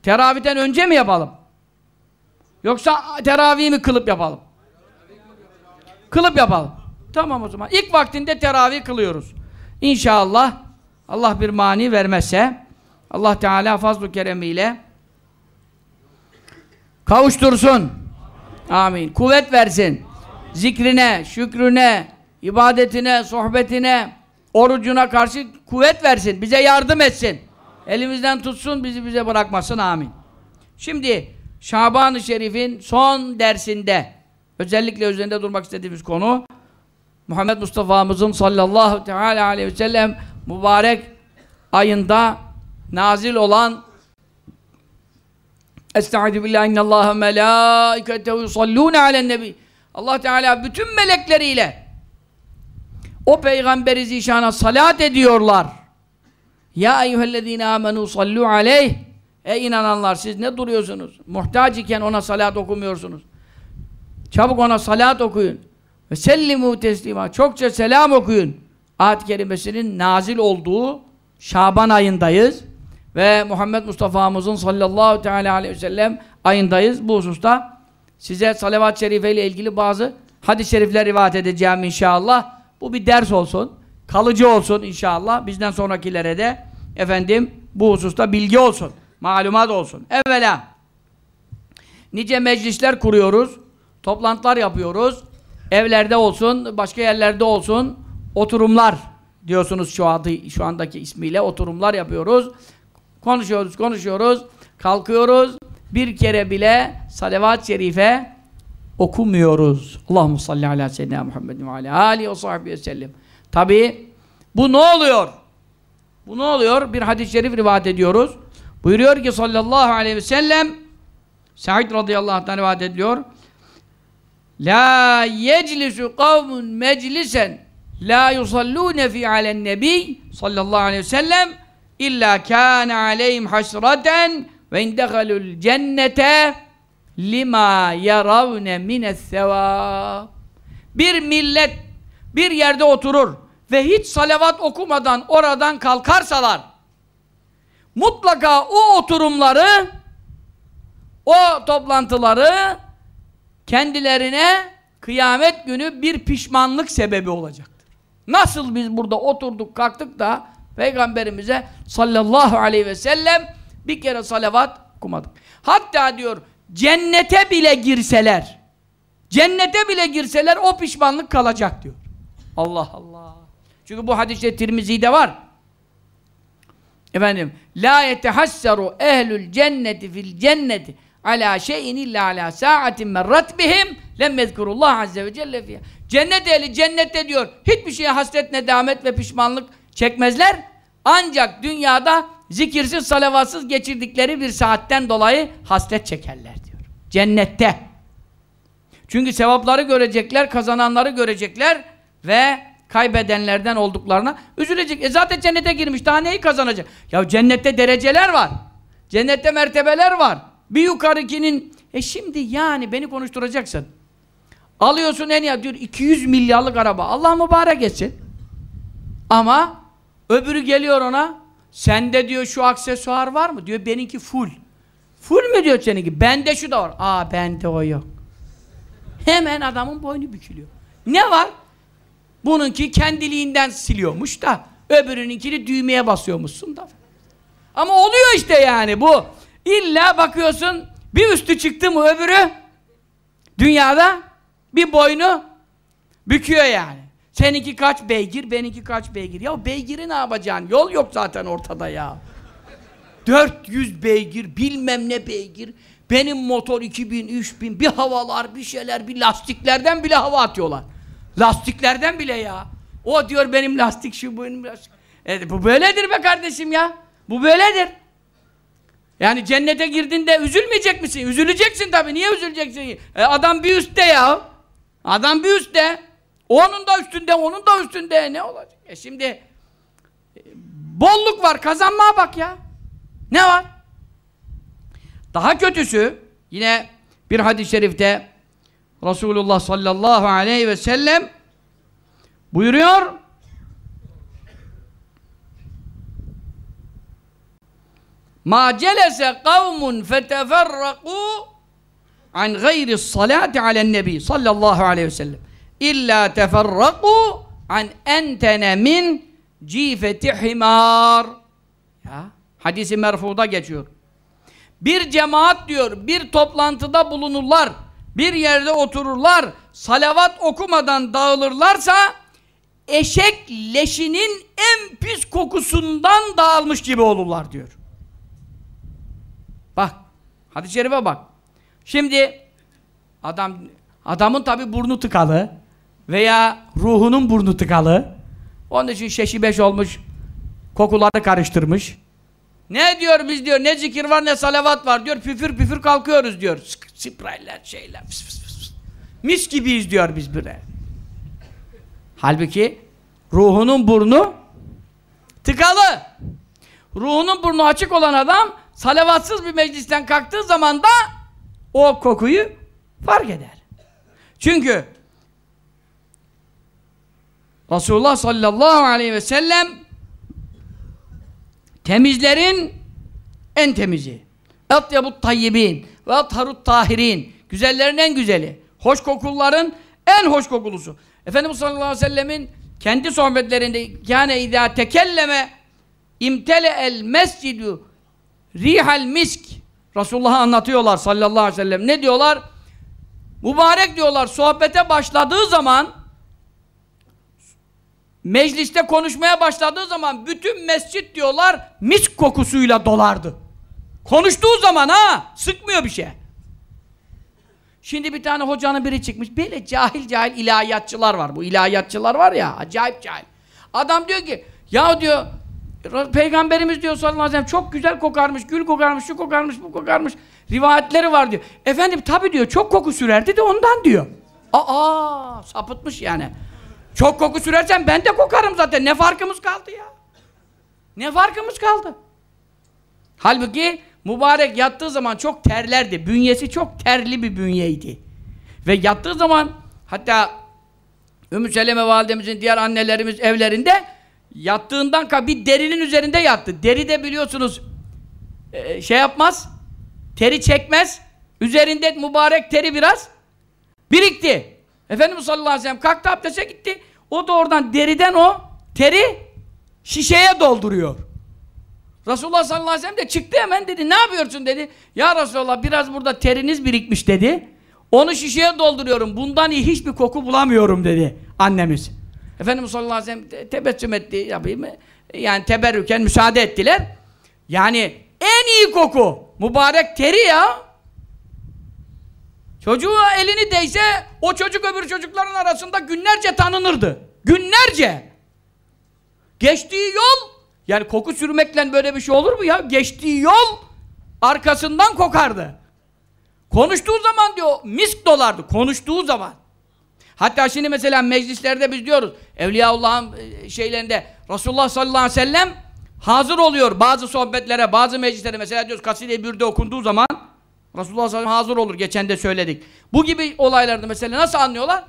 [SPEAKER 1] Teravihden önce mi yapalım? Yoksa teravihi mi kılıp yapalım? Kılıp yapalım. Tamam o zaman. İlk vaktinde teravih kılıyoruz. İnşallah Allah bir mani vermezse Allah Teala fazl keremiyle kavuştursun. Amin. Kuvvet versin. Zikrine, şükrüne, ibadetine, sohbetine, orucuna karşı kuvvet versin. Bize yardım etsin. Elimizden tutsun, bizi bize bırakmasın. Amin. Şimdi Şaban-ı Şerif'in son dersinde Özellikle üzerinde durmak istediğimiz konu Muhammed Mustafa'mızın sallallahu teala aleyhi ve sellem mübarek ayında nazil olan Estaizu billahi innallaha melâiketehu yusallûne alen nebi Allah Teala bütün melekleriyle o peygamberi zişana salat ediyorlar. Ya eyyühellezîne âmenû sallû aleyh Ey inananlar siz ne duruyorsunuz? Muhtaç iken ona salat okumuyorsunuz. Çabuk ona salat okuyun. Ve sellimu teslima. Çokça selam okuyun. Ayet-i kerimesinin nazil olduğu Şaban ayındayız. Ve Muhammed Mustafa'mızın sallallahu teala aleyhi ve sellem ayındayız. Bu hususta size salavat-ı şerife ile ilgili bazı hadis-i şerifler rivayet edeceğim inşallah. Bu bir ders olsun. Kalıcı olsun inşallah. Bizden sonrakilere de efendim bu hususta bilgi olsun. Malumat olsun. Evvela nice meclisler kuruyoruz. Toplantılar yapıyoruz. Evlerde olsun, başka yerlerde olsun oturumlar diyorsunuz şu adı şu andaki ismiyle oturumlar yapıyoruz. Konuşuyoruz, konuşuyoruz. Kalkıyoruz. Bir kere bile salavat-ı şerife okumuyoruz. Allahu salli ala seyyidina Muhammed ve ala alihi ve sahbihi sellem. Tabii bu ne oluyor? Bu ne oluyor? Bir hadis-i şerif rivayet ediyoruz. Buyuruyor ki sallallahu aleyhi ve sellem Said radıyallahu anh'tan rivayet ediliyor. La yeclisu kavmun meclisen la yusallune fi alen nebi sallallahu aleyhi ve sellem illa kana aleyhim hasraten ve indehalul cennete lima yaravne mines sevab bir millet bir yerde oturur ve hiç salavat okumadan oradan kalkarsalar mutlaka o oturumları o toplantıları kendilerine kıyamet günü bir pişmanlık sebebi olacaktır. Nasıl biz burada oturduk kalktık da Peygamberimize sallallahu aleyhi ve sellem bir kere salavat kumadık. Hatta diyor cennete bile girseler cennete bile girseler o pişmanlık kalacak diyor. Allah Allah. Çünkü bu hadiste Tirmizi'de var. Efendim la yetehassaru ehlül cenneti fil cenneti ala şeyin illa ala saatin min ratbihim lemmezkurullah azze ve celle fiyah. Cennet ehli cennette diyor hiçbir şeye hasret, damet ve pişmanlık çekmezler. Ancak dünyada zikirsiz, salavatsız geçirdikleri bir saatten dolayı hasret çekerler diyor. Cennette. Çünkü sevapları görecekler, kazananları görecekler ve kaybedenlerden olduklarına üzülecek. E zaten cennete girmiş, daha neyi kazanacak? Ya cennette dereceler var. Cennette mertebeler var. Bir yukarıkinin e şimdi yani beni konuşturacaksın. Alıyorsun en ya diyor 200 milyarlık araba. Allah mübarek etsin. Ama öbürü geliyor ona sende diyor şu aksesuar var mı? Diyor benimki full. Full mü diyor seninki? Bende şu da var. Aa bende o yok. Hemen adamın boynu bükülüyor. Ne var? Bununki kendiliğinden siliyormuş da öbürününkini düğmeye basıyormuşsun da. Ama oluyor işte yani bu. İlla bakıyorsun bir üstü çıktı mı öbürü dünyada bir boynu büküyor yani. Seninki kaç beygir, benimki kaç beygir. Ya beygiri ne yapacaksın? Yol yok zaten ortada ya. 400 beygir, bilmem ne beygir. Benim motor 2000, 3000, bir havalar, bir şeyler, bir lastiklerden bile hava atıyorlar. Lastiklerden bile ya. O diyor benim lastik şu, benim lastik. E, bu böyledir be kardeşim ya. Bu böyledir. Yani cennete girdiğinde üzülmeyecek misin? Üzüleceksin tabii. Niye üzüleceksin? E adam bir üstte ya. Adam bir üstte. Onun da üstünde, onun da üstünde. Ne olacak? E şimdi e, bolluk var. Kazanmaya bak ya. Ne var? Daha kötüsü yine bir hadis-i şerifte Resulullah sallallahu aleyhi ve sellem buyuruyor Ma celese kavmun feteferraku an gayri salati alen nebi sallallahu aleyhi ve sellem illa teferraku an entene min cifeti himar ya hadisi merfuda geçiyor bir cemaat diyor bir toplantıda bulunurlar bir yerde otururlar salavat okumadan dağılırlarsa eşek leşinin en pis kokusundan dağılmış gibi olurlar diyor Bak. Hadis-i şerife bak. Şimdi adam adamın tabi burnu tıkalı veya ruhunun burnu tıkalı. Onun için şeşi beş olmuş. Kokuları karıştırmış. Ne diyor biz diyor ne zikir var ne salavat var diyor püfür püfür kalkıyoruz diyor. Sprayler şeyler. Fıs fıs fıs. Mis gibiyiz diyor biz bire. Halbuki ruhunun burnu tıkalı. Ruhunun burnu açık olan adam salavatsız bir meclisten kalktığı zaman da o kokuyu fark eder. Çünkü Resulullah sallallahu aleyhi ve sellem temizlerin en temizi. Etyabut tayyibin ve tarut tahirin. Güzellerin en güzeli. Hoş kokulların en hoş kokulusu. Efendimiz sallallahu aleyhi ve sellemin kendi sohbetlerinde yani idâ tekelleme imtele el mescidu Rihal misk. Resulullah'a anlatıyorlar sallallahu aleyhi ve sellem. Ne diyorlar? Mübarek diyorlar sohbete başladığı zaman mecliste konuşmaya başladığı zaman bütün mescit diyorlar misk kokusuyla dolardı. Konuştuğu zaman ha sıkmıyor bir şey. Şimdi bir tane hocanın biri çıkmış. Böyle cahil cahil ilahiyatçılar var. Bu ilahiyatçılar var ya acayip cahil. Adam diyor ki ya diyor Peygamberimiz diyor sallallahu aleyhi ve sellem çok güzel kokarmış, gül kokarmış, şu kokarmış, bu kokarmış. Rivayetleri var diyor. Efendim tabi diyor çok koku sürerdi de ondan diyor. Aa sapıtmış yani. Çok koku sürersen ben de kokarım zaten. Ne farkımız kaldı ya? Ne farkımız kaldı? Halbuki mübarek yattığı zaman çok terlerdi. Bünyesi çok terli bir bünyeydi. Ve yattığı zaman hatta Ümmü Seleme validemizin diğer annelerimiz evlerinde Yattığından ka bir derinin üzerinde yattı. Deri de biliyorsunuz e, şey yapmaz. Teri çekmez. Üzerinde mübarek teri biraz birikti. Efendimiz sallallahu aleyhi ve sellem kalktı abdeste gitti. O da oradan deriden o teri şişeye dolduruyor. Resulullah sallallahu aleyhi ve sellem de çıktı hemen dedi ne yapıyorsun dedi. Ya Resulallah biraz burada teriniz birikmiş dedi. Onu şişeye dolduruyorum. Bundan iyi hiçbir koku bulamıyorum dedi annemiz. Efendimiz sallallahu aleyhi ve sellem tebessüm etti. Yapayım mı? Yani teberrüken müsaade ettiler. Yani en iyi koku. Mübarek teri ya. çocuğu elini değse o çocuk öbür çocukların arasında günlerce tanınırdı. Günlerce. Geçtiği yol yani koku sürmekle böyle bir şey olur mu ya? Geçtiği yol arkasından kokardı. Konuştuğu zaman diyor misk dolardı. Konuştuğu zaman. Hatta şimdi mesela meclislerde biz diyoruz Evliyaullah'ın e, şeylerinde Resulullah sallallahu aleyhi ve sellem hazır oluyor bazı sohbetlere, bazı meclislere mesela diyoruz kaside-i bürde okunduğu zaman Resulullah sallallahu aleyhi ve sellem hazır olur. Geçen de söyledik. Bu gibi olaylarda mesela nasıl anlıyorlar?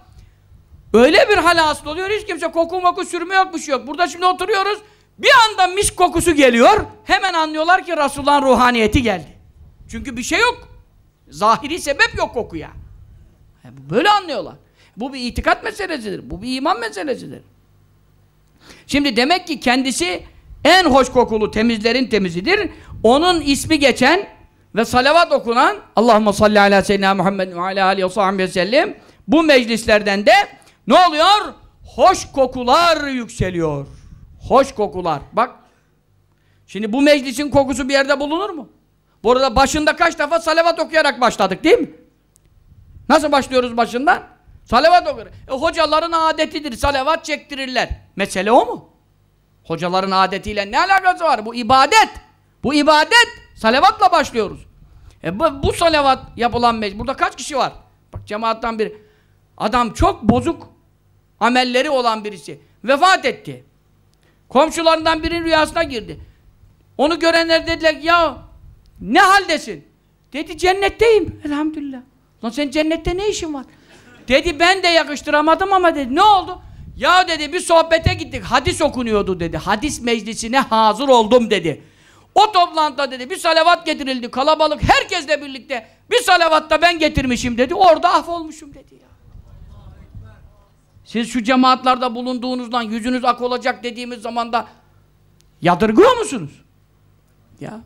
[SPEAKER 1] Öyle bir hala hasıl oluyor hiç kimse koku moku sürme yok bir şey yok. Burada şimdi oturuyoruz bir anda mis kokusu geliyor. Hemen anlıyorlar ki Resulullah'ın ruhaniyeti geldi. Çünkü bir şey yok. Zahiri sebep yok kokuya. E, böyle anlıyorlar. Bu bir itikat meselesidir. Bu bir iman meselesidir. Şimdi demek ki kendisi en hoş kokulu temizlerin temizidir. Onun ismi geçen ve salavat okunan Allahümme salli ala seyyidina Muhammed ve ala aleyhi ve sahbihi ve bu meclislerden de ne oluyor? Hoş kokular yükseliyor. Hoş kokular. Bak şimdi bu meclisin kokusu bir yerde bulunur mu? Bu arada başında kaç defa salavat okuyarak başladık değil mi? Nasıl başlıyoruz başından? Salavat okur. E, hocaların adetidir. Salavat çektirirler. Mesele o mu? Hocaların adetiyle ne alakası var? Bu ibadet. Bu ibadet. Salavatla başlıyoruz. E, bu, bu salavat yapılan meclis. Burada kaç kişi var? Bak cemaattan bir adam çok bozuk amelleri olan birisi. Vefat etti. Komşularından birinin rüyasına girdi. Onu görenler dediler ki ya ne haldesin? Dedi cennetteyim. Elhamdülillah. Lan sen cennette ne işin var? Dedi ben de yakıştıramadım ama dedi ne oldu? Ya dedi bir sohbete gittik hadis okunuyordu dedi. Hadis meclisine hazır oldum dedi. O toplantıda dedi bir salavat getirildi kalabalık herkesle birlikte bir salavatta ben getirmişim dedi. Orada af olmuşum dedi ya. Siz şu cemaatlerde bulunduğunuzdan yüzünüz ak olacak dediğimiz zaman da yadırgıyor musunuz? Ya.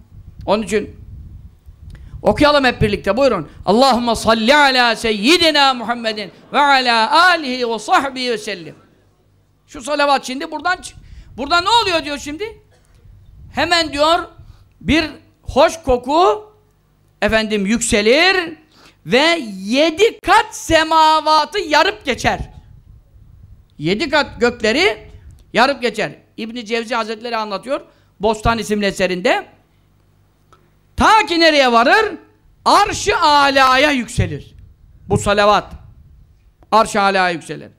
[SPEAKER 1] Onun için Okuyalım hep birlikte buyurun. Allahümme salli ala seyyidina Muhammedin ve ala alihi ve sahbihi ve sellim. Şu salavat şimdi buradan burada ne oluyor diyor şimdi? Hemen diyor bir hoş koku efendim yükselir ve yedi kat semavatı yarıp geçer. Yedi kat gökleri yarıp geçer. İbni Cevzi Hazretleri anlatıyor. Bostan isimli eserinde Ta ki nereye varır? Arş-ı alaya yükselir. Bu salavat. Arş-ı alaya yükselir.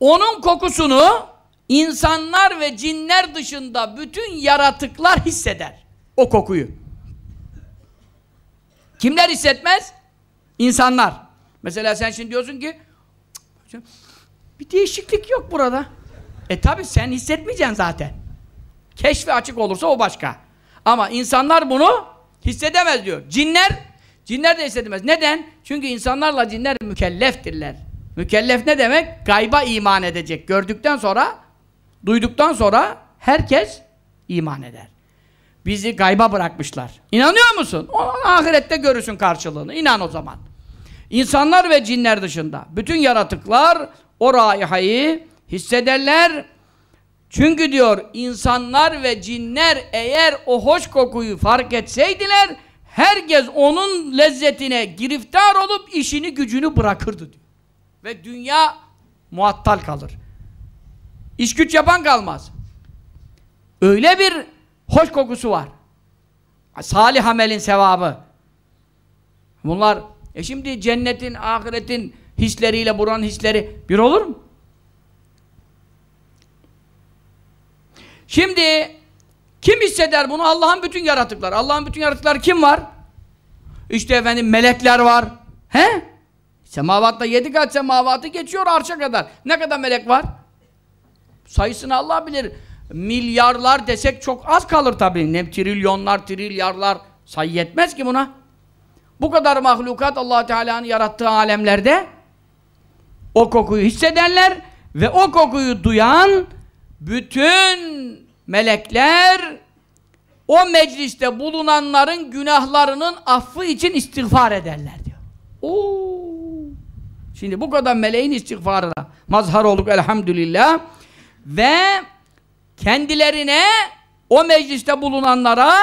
[SPEAKER 1] Onun kokusunu insanlar ve cinler dışında bütün yaratıklar hisseder. O kokuyu. Kimler hissetmez? İnsanlar. Mesela sen şimdi diyorsun ki bir değişiklik yok burada. E tabi sen hissetmeyeceksin zaten. Keşfi açık olursa o başka. Ama insanlar bunu hissedemez diyor. Cinler, cinler de hissedemez. Neden? Çünkü insanlarla cinler mükelleftirler. Mükellef ne demek? Gayba iman edecek. Gördükten sonra, duyduktan sonra herkes iman eder. Bizi gayba bırakmışlar. İnanıyor musun? O, ahirette görürsün karşılığını. İnan o zaman. İnsanlar ve cinler dışında bütün yaratıklar o raihayı hissederler çünkü diyor insanlar ve cinler eğer o hoş kokuyu fark etseydiler herkes onun lezzetine giriftar olup işini gücünü bırakırdı diyor. Ve dünya muattal kalır. İş güç yapan kalmaz. Öyle bir hoş kokusu var. Salih amelin sevabı. Bunlar e şimdi cennetin, ahiretin hisleriyle buranın hisleri bir olur mu? Şimdi kim hisseder bunu? Allah'ın bütün yaratıklar. Allah'ın bütün yaratıklar kim var? İşte efendim melekler var. He? Semavatta yedi kat semavatı geçiyor arşa kadar. Ne kadar melek var? Sayısını Allah bilir. Milyarlar desek çok az kalır tabii. Ne trilyonlar, trilyarlar sayı yetmez ki buna. Bu kadar mahlukat allah Teala'nın yarattığı alemlerde o kokuyu hissedenler ve o kokuyu duyan bütün Melekler o mecliste bulunanların günahlarının affı için istiğfar ederler diyor. Oo. Şimdi bu kadar meleğin istiğfarına mazhar olduk elhamdülillah. Ve kendilerine o mecliste bulunanlara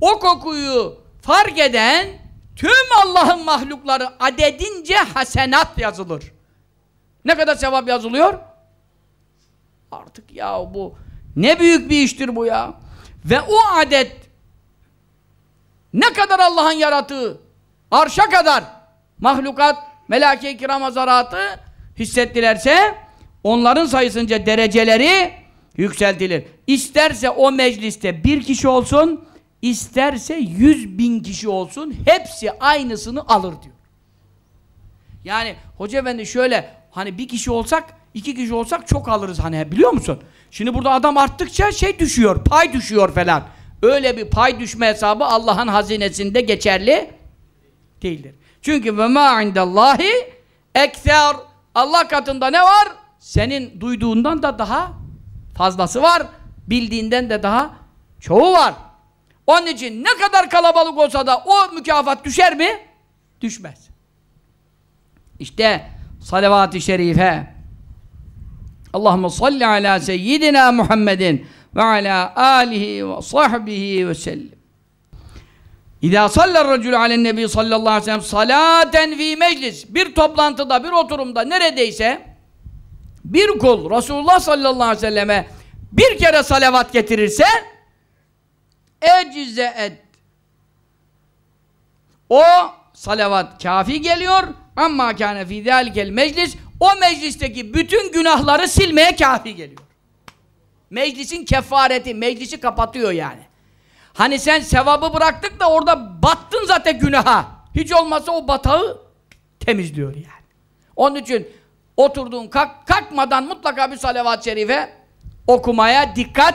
[SPEAKER 1] o kokuyu fark eden tüm Allah'ın mahlukları adedince hasenat yazılır. Ne kadar sevap yazılıyor? Artık ya bu ne büyük bir iştir bu ya. Ve o adet ne kadar Allah'ın yaratığı arşa kadar mahlukat, melake-i kiram azaratı hissettilerse onların sayısınca dereceleri yükseltilir. İsterse o mecliste bir kişi olsun, isterse yüz bin kişi olsun, hepsi aynısını alır diyor. Yani Hoca Efendi şöyle, hani bir kişi olsak, iki kişi olsak çok alırız hani biliyor musun? Şimdi burada adam arttıkça şey düşüyor, pay düşüyor falan. Öyle bir pay düşme hesabı Allah'ın hazinesinde geçerli değildir. Çünkü ve ma indallahi ekser Allah katında ne var? Senin duyduğundan da daha fazlası var. Bildiğinden de daha çoğu var. Onun için ne kadar kalabalık olsa da o mükafat düşer mi? Düşmez. İşte salavat-ı şerife Allahümme salli ala seyyidina Muhammedin ve ala alihi ve sahbihi ve sellem. İzâ sallar racül alen nebi sallallahu aleyhi ve sellem salaten fî meclis. Bir toplantıda, bir oturumda, neredeyse bir kul Resulullah sallallahu aleyhi ve selleme bir kere salavat getirirse ecize et. O salavat kafi geliyor. ama kâne fî zâlikel meclis o meclisteki bütün günahları silmeye kafi geliyor. Meclisin kefareti, meclisi kapatıyor yani. Hani sen sevabı bıraktık da orada battın zaten günaha. Hiç olmasa o batağı temizliyor yani. Onun için oturduğun kalk, kalkmadan mutlaka bir salavat-ı şerife okumaya dikkat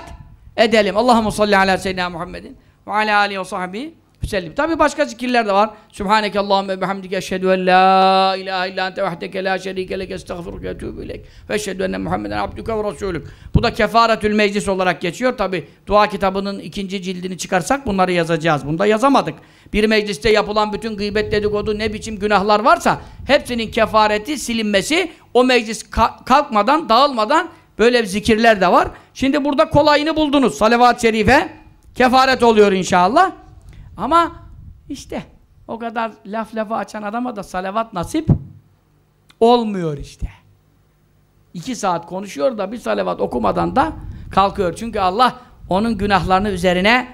[SPEAKER 1] edelim. Allahu salli ala seyyidina Muhammedin ve ala alihi ve sahbihi sellem. Tabi başka zikirler de var. Sübhaneke Allahümme bihamdike eşhedü en la ilahe illa ente vehdeke la şerike leke estağfiruke etûbü ilek ve eşhedü enne Muhammeden abdüke ve resulük. Bu da kefaretül meclis olarak geçiyor. Tabi dua kitabının ikinci cildini çıkarsak bunları yazacağız. Bunu da yazamadık. Bir mecliste yapılan bütün gıybet dedikodu ne biçim günahlar varsa hepsinin kefareti silinmesi o meclis kalkmadan dağılmadan böyle zikirler de var. Şimdi burada kolayını buldunuz. Salavat-ı Şerife kefaret oluyor inşallah. Ama işte o kadar laf lafı açan adama da salavat nasip olmuyor işte. İki saat konuşuyor da bir salavat okumadan da kalkıyor. Çünkü Allah onun günahlarını üzerine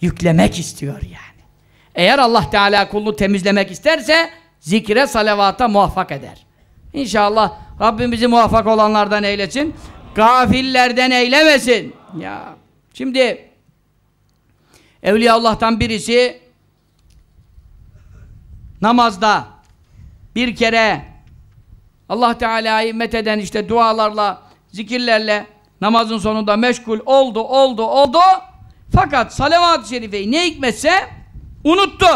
[SPEAKER 1] yüklemek istiyor yani. Eğer Allah Teala kulunu temizlemek isterse zikre, salavata muvaffak eder. İnşallah Rabbim bizi muvaffak olanlardan eylesin. Gafillerden eylemesin. Ya. Şimdi Evliya Allah'tan birisi namazda bir kere Allah Teala'yı metheden işte dualarla, zikirlerle namazın sonunda meşgul oldu, oldu, oldu. Fakat salavat-ı şerifeyi ne hikmetse unuttu.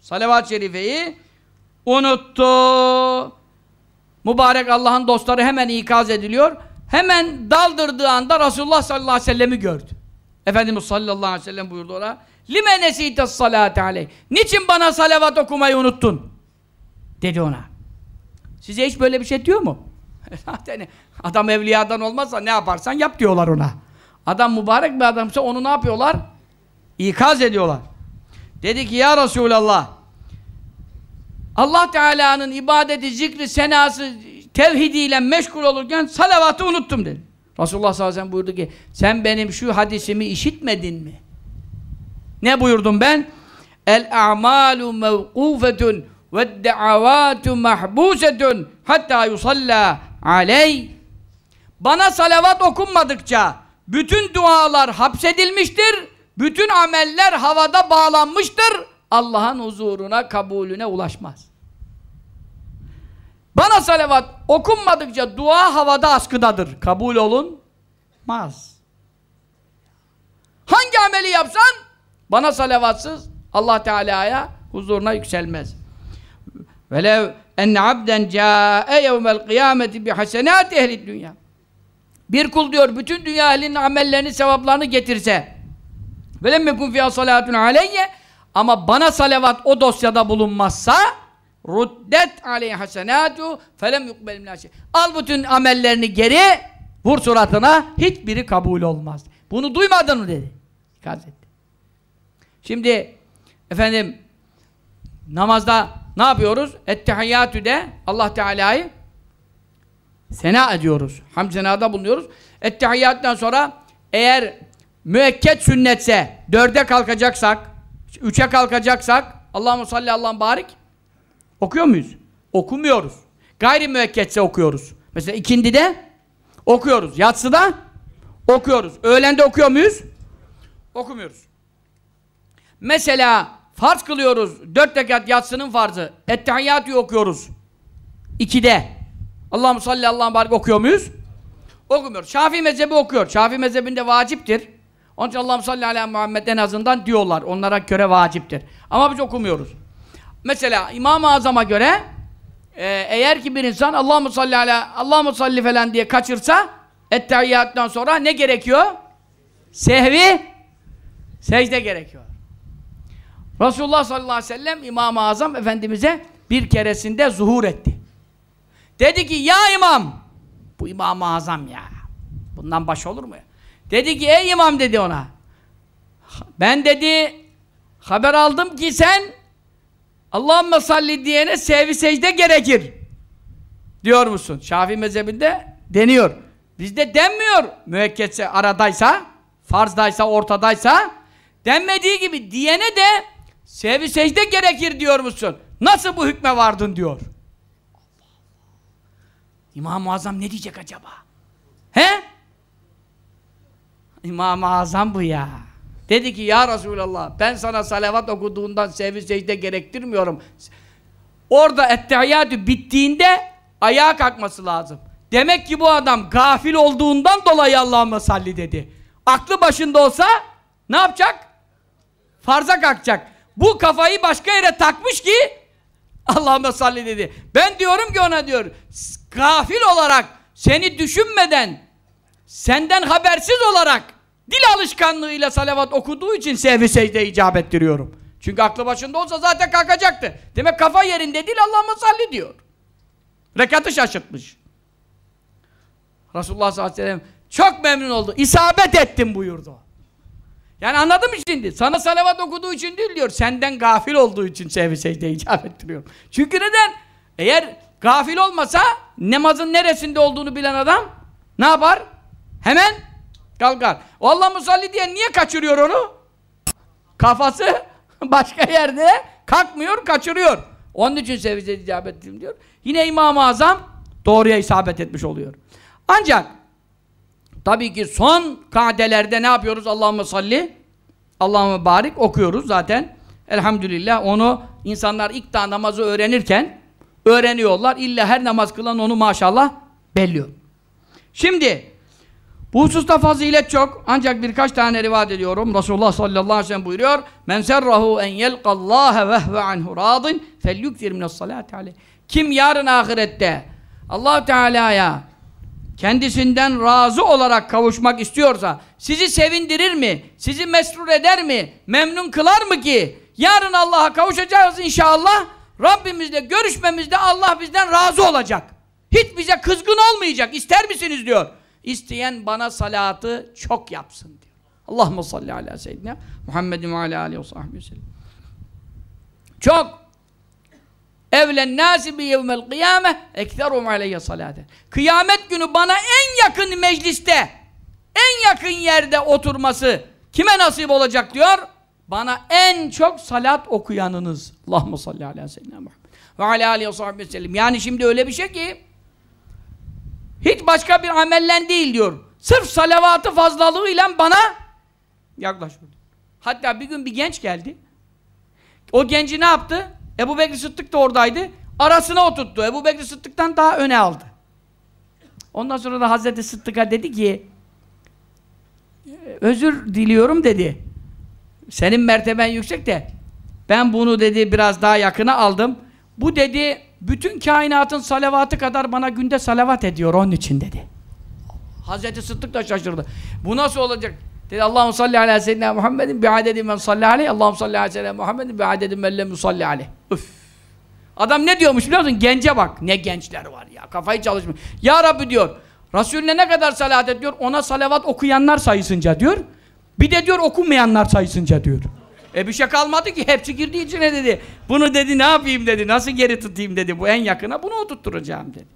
[SPEAKER 1] Salavat-ı şerifeyi unuttu. Mübarek Allah'ın dostları hemen ikaz ediliyor. Hemen daldırdığı anda Resulullah sallallahu aleyhi ve sellem'i gördü. Efendimiz sallallahu aleyhi ve sellem buyurdu ona. Lime nesite salate aleyh. Niçin bana salavat okumayı unuttun? Dedi ona. Size hiç böyle bir şey diyor mu? *laughs* Zaten adam evliyadan olmazsa ne yaparsan yap diyorlar ona. Adam mübarek bir adamsa onu ne yapıyorlar? İkaz ediyorlar. Dedi ki ya Resulallah Allah Teala'nın ibadeti, zikri, senası, tevhidiyle meşgul olurken salavatı unuttum dedi. Resulullah sallallahu aleyhi ve sellem buyurdu ki sen benim şu hadisimi işitmedin mi? Ne buyurdum ben? El a'malu mevkufetun ve de'avatu mahbusetun hatta yusalla aley bana salavat okunmadıkça bütün dualar hapsedilmiştir, bütün ameller havada bağlanmıştır, Allah'ın huzuruna, kabulüne ulaşmaz. Bana salavat okunmadıkça dua havada askıdadır. Kabul olun, maz. Hangi ameli yapsan bana salavatsız Allah Teala'ya huzuruna yükselmez. Velev en abden ca'e yevmel kıyameti bi hasenat ehli dünya. Bir kul diyor bütün dünya ehlinin amellerini, sevaplarını getirse. Velem mekun fiyâ salatun aleyye ama bana salavat o dosyada bulunmazsa ruddet aleyh hasenatu felem yukbel şey. Al bütün amellerini geri vur suratına hiçbiri kabul olmaz. Bunu duymadın mı dedi. Gazetti. Şimdi efendim namazda ne yapıyoruz? Ettehiyyatü de Allah Teala'yı sena ediyoruz. Hamd senada bulunuyoruz. Ettehiyyattan sonra eğer müekket sünnetse dörde kalkacaksak üçe kalkacaksak Allahu salli Allah'ın barik Okuyor muyuz? Okumuyoruz. Gayri müekketse okuyoruz. Mesela ikindi de okuyoruz. Yatsıda okuyoruz. Öğlende okuyor muyuz? Okumuyoruz. Mesela farz kılıyoruz. Dört rekat yatsının farzı. Ettehiyyatü okuyoruz. İkide. Allah'ım salli Allah'ım barik okuyor muyuz? Okumuyoruz. Şafii mezhebi okuyor. Şafii mezhebinde vaciptir. Onun için Allah'ım salli ala Muhammed en azından diyorlar. Onlara göre vaciptir. Ama biz okumuyoruz. Mesela İmam-ı Azam'a göre e, eğer ki bir insan Allahu salli ala Allahu salli falan diye kaçırsa ettehiyattan sonra ne gerekiyor? Sehvi secde gerekiyor. Resulullah sallallahu aleyhi ve sellem İmam-ı Azam Efendimiz'e bir keresinde zuhur etti. Dedi ki ya imam bu İmam-ı Azam ya bundan baş olur mu Dedi ki ey imam dedi ona ben dedi haber aldım ki sen Allahümme salli diyene sevi secde gerekir. Diyor musun? Şafii mezhebinde deniyor. Bizde denmiyor. Müekketse aradaysa, farzdaysa, ortadaysa denmediği gibi diyene de sevi secde gerekir diyor musun? Nasıl bu hükme vardın diyor. İmam-ı Azam ne diyecek acaba? He? İmam-ı Azam bu ya. Dedi ki ya Resulallah ben sana salavat okuduğundan sevi secde gerektirmiyorum. Orada ettehiyyatü bittiğinde ayağa kalkması lazım. Demek ki bu adam gafil olduğundan dolayı Allah'ıma salli dedi. Aklı başında olsa ne yapacak? Farza kalkacak. Bu kafayı başka yere takmış ki Allah'ıma salli dedi. Ben diyorum ki ona diyor gafil olarak seni düşünmeden senden habersiz olarak Dil alışkanlığıyla salavat okuduğu için sehvi secde icap ettiriyorum. Çünkü aklı başında olsa zaten kalkacaktı. Demek kafa yerinde değil Allah'ıma salli diyor. Rekatı şaşırtmış. Resulullah sallallahu aleyhi ve sellem çok memnun oldu. İsabet ettim buyurdu. Yani anladım şimdi. Sana salavat okuduğu için değil diyor. Senden gafil olduğu için sehvi secde icap ettiriyorum. Çünkü neden? Eğer gafil olmasa namazın neresinde olduğunu bilen adam ne yapar? Hemen kalkar. Vallahi musalli diye niye kaçırıyor onu? Kafası *laughs* başka yerde kalkmıyor, kaçırıyor. Onun için sevize icabet ettim diyor. Yine İmam-ı Azam doğruya isabet etmiş oluyor. Ancak tabii ki son kadelerde ne yapıyoruz? Allahümme salli, Allahümme barik okuyoruz zaten. Elhamdülillah onu insanlar ilk daha namazı öğrenirken öğreniyorlar. İlla her namaz kılan onu maşallah belliyor. Şimdi bu hususta fazilet çok. Ancak birkaç tane rivayet ediyorum. Resulullah sallallahu aleyhi ve sellem buyuruyor. Men serrahu en yelkallâhe vehve anhu râdın felyüktir minessalâti aleyh. Kim yarın ahirette allah Teala'ya kendisinden razı olarak kavuşmak istiyorsa sizi sevindirir mi? Sizi mesrur eder mi? Memnun kılar mı ki? Yarın Allah'a kavuşacağız inşallah. Rabbimizle görüşmemizde Allah bizden razı olacak. Hiç bize kızgın olmayacak. İster misiniz diyor. İsteyen bana salatı çok yapsın diyor. Allahümme salli ala seyyidina Muhammedin ve ala aleyhi ve sahbihi sellem. Çok evlen nâsi bi yevmel kıyâme ekterum aleyhi salâten. Kıyamet günü bana en yakın mecliste, en yakın yerde oturması kime nasip olacak diyor? Bana en çok salat okuyanınız. Allahümme salli ala seyyidina Muhammed ve ala aleyhi ve sahbihi sellem. Yani şimdi öyle bir şey ki hiç başka bir amellen değil diyor. Sırf salavatı fazlalığıyla bana yaklaşıyor. Hatta bir gün bir genç geldi. O genci ne yaptı? Ebu Bekir Sıddık da oradaydı. Arasına oturttu. Ebu Bekir Sıddık'tan daha öne aldı. Ondan sonra da Hazreti Sıddık'a dedi ki ee, özür diliyorum dedi. Senin merteben yüksek de ben bunu dedi biraz daha yakına aldım. Bu dedi bütün kainatın salavatı kadar bana günde salavat ediyor onun için dedi. Hazreti Sıddık da şaşırdı. Bu nasıl olacak? Dedi Allahu salli ala seyyidina Muhammedin bi adedin men salli aleyh. Allahu salli ala seyyidina Muhammedin bi adedin men lem yusalli aleyh. Üf. Adam ne diyormuş biliyor musun? Gence bak. Ne gençler var ya. Kafayı çalışmıyor. Ya Rabbi diyor. Resulüne ne kadar salat ediyor? Ona salavat okuyanlar sayısınca diyor. Bir de diyor okumayanlar sayısınca diyor. E bir şey kalmadı ki hepsi girdi içine dedi. Bunu dedi ne yapayım dedi. Nasıl geri tutayım dedi. Bu en yakına bunu oturtturacağım dedi.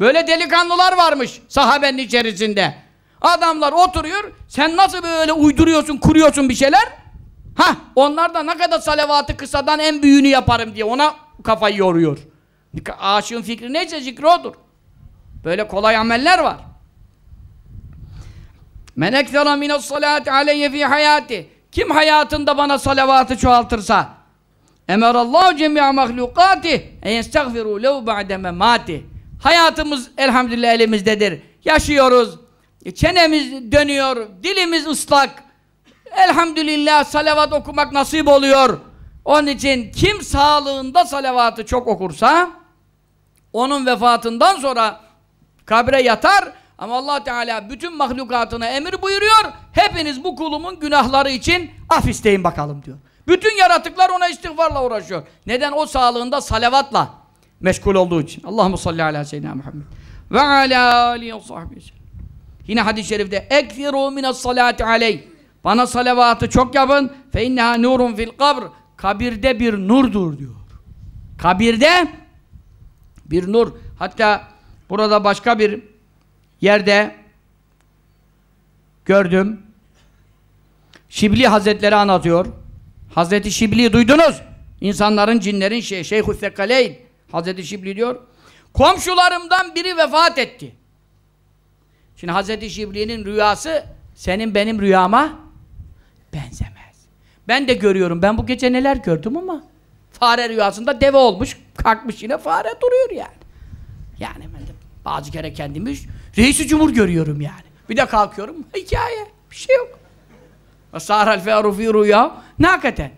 [SPEAKER 1] Böyle delikanlılar varmış sahabenin içerisinde. Adamlar oturuyor. Sen nasıl böyle uyduruyorsun, kuruyorsun bir şeyler? Ha, onlar da ne kadar salavatı kısadan en büyüğünü yaparım diye ona kafayı yoruyor. Aşığın fikri neyse zikri odur. Böyle kolay ameller var. Men ekzara minas salati aleyye fi hayati kim hayatında bana salavatı çoğaltırsa emerallahu cemi'a mahlukati eyestagfiru lehu ba'de memati Hayatımız elhamdülillah elimizdedir. Yaşıyoruz. E, çenemiz dönüyor. Dilimiz ıslak. Elhamdülillah salavat okumak nasip oluyor. Onun için kim sağlığında salavatı çok okursa onun vefatından sonra kabre yatar ama allah Teala bütün mahlukatına emir buyuruyor. Hepiniz bu kulumun günahları için af isteyin bakalım diyor. Bütün yaratıklar ona istiğfarla uğraşıyor. Neden? O sağlığında salavatla meşgul olduğu için. Allahu salli ala seyyidina Muhammed. Ve ala alihi sahbihi. Yine hadis-i şerifte ekfiru minas salati aleyh. Bana salavatı çok yapın. Fe inneha nurun fil kabr. Kabirde bir nurdur diyor. Kabirde bir nur. Hatta burada başka bir yerde gördüm. Şibli Hazretleri anlatıyor. Hazreti Şibliyi duydunuz. İnsanların, cinlerin şey, Şeyhü Sekaleyn. Hazreti Şibli diyor. Komşularımdan biri vefat etti. Şimdi Hazreti Şibli'nin rüyası senin benim rüyama benzemez. Ben de görüyorum. Ben bu gece neler gördüm ama fare rüyasında deve olmuş. Kalkmış yine fare duruyor yani. Yani ben de bazı kere kendimi Reisi cumhur görüyorum yani. Bir de kalkıyorum. Hikaye. Bir şey yok. Sahral fe'ru fi rüya. Nakaten.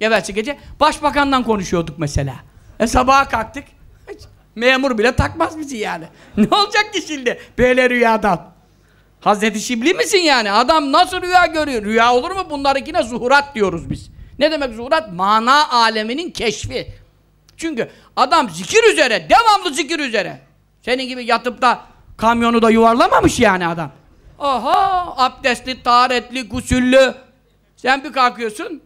[SPEAKER 1] Evvelsi şey gece başbakandan konuşuyorduk mesela. E sabaha kalktık. Memur bile takmaz bizi yani. *laughs* Ne olacak ki şimdi böyle rüyadan? Hazreti Şibli misin yani? Adam nasıl rüya görüyor? Rüya olur mu? Bunlarınkine zuhurat diyoruz biz. Ne demek zuhurat? Mana aleminin keşfi. Çünkü adam zikir üzere, devamlı zikir üzere. Senin gibi yatıp da Kamyonu da yuvarlamamış yani adam. Oho abdestli, taharetli, gusüllü. Sen bir kalkıyorsun.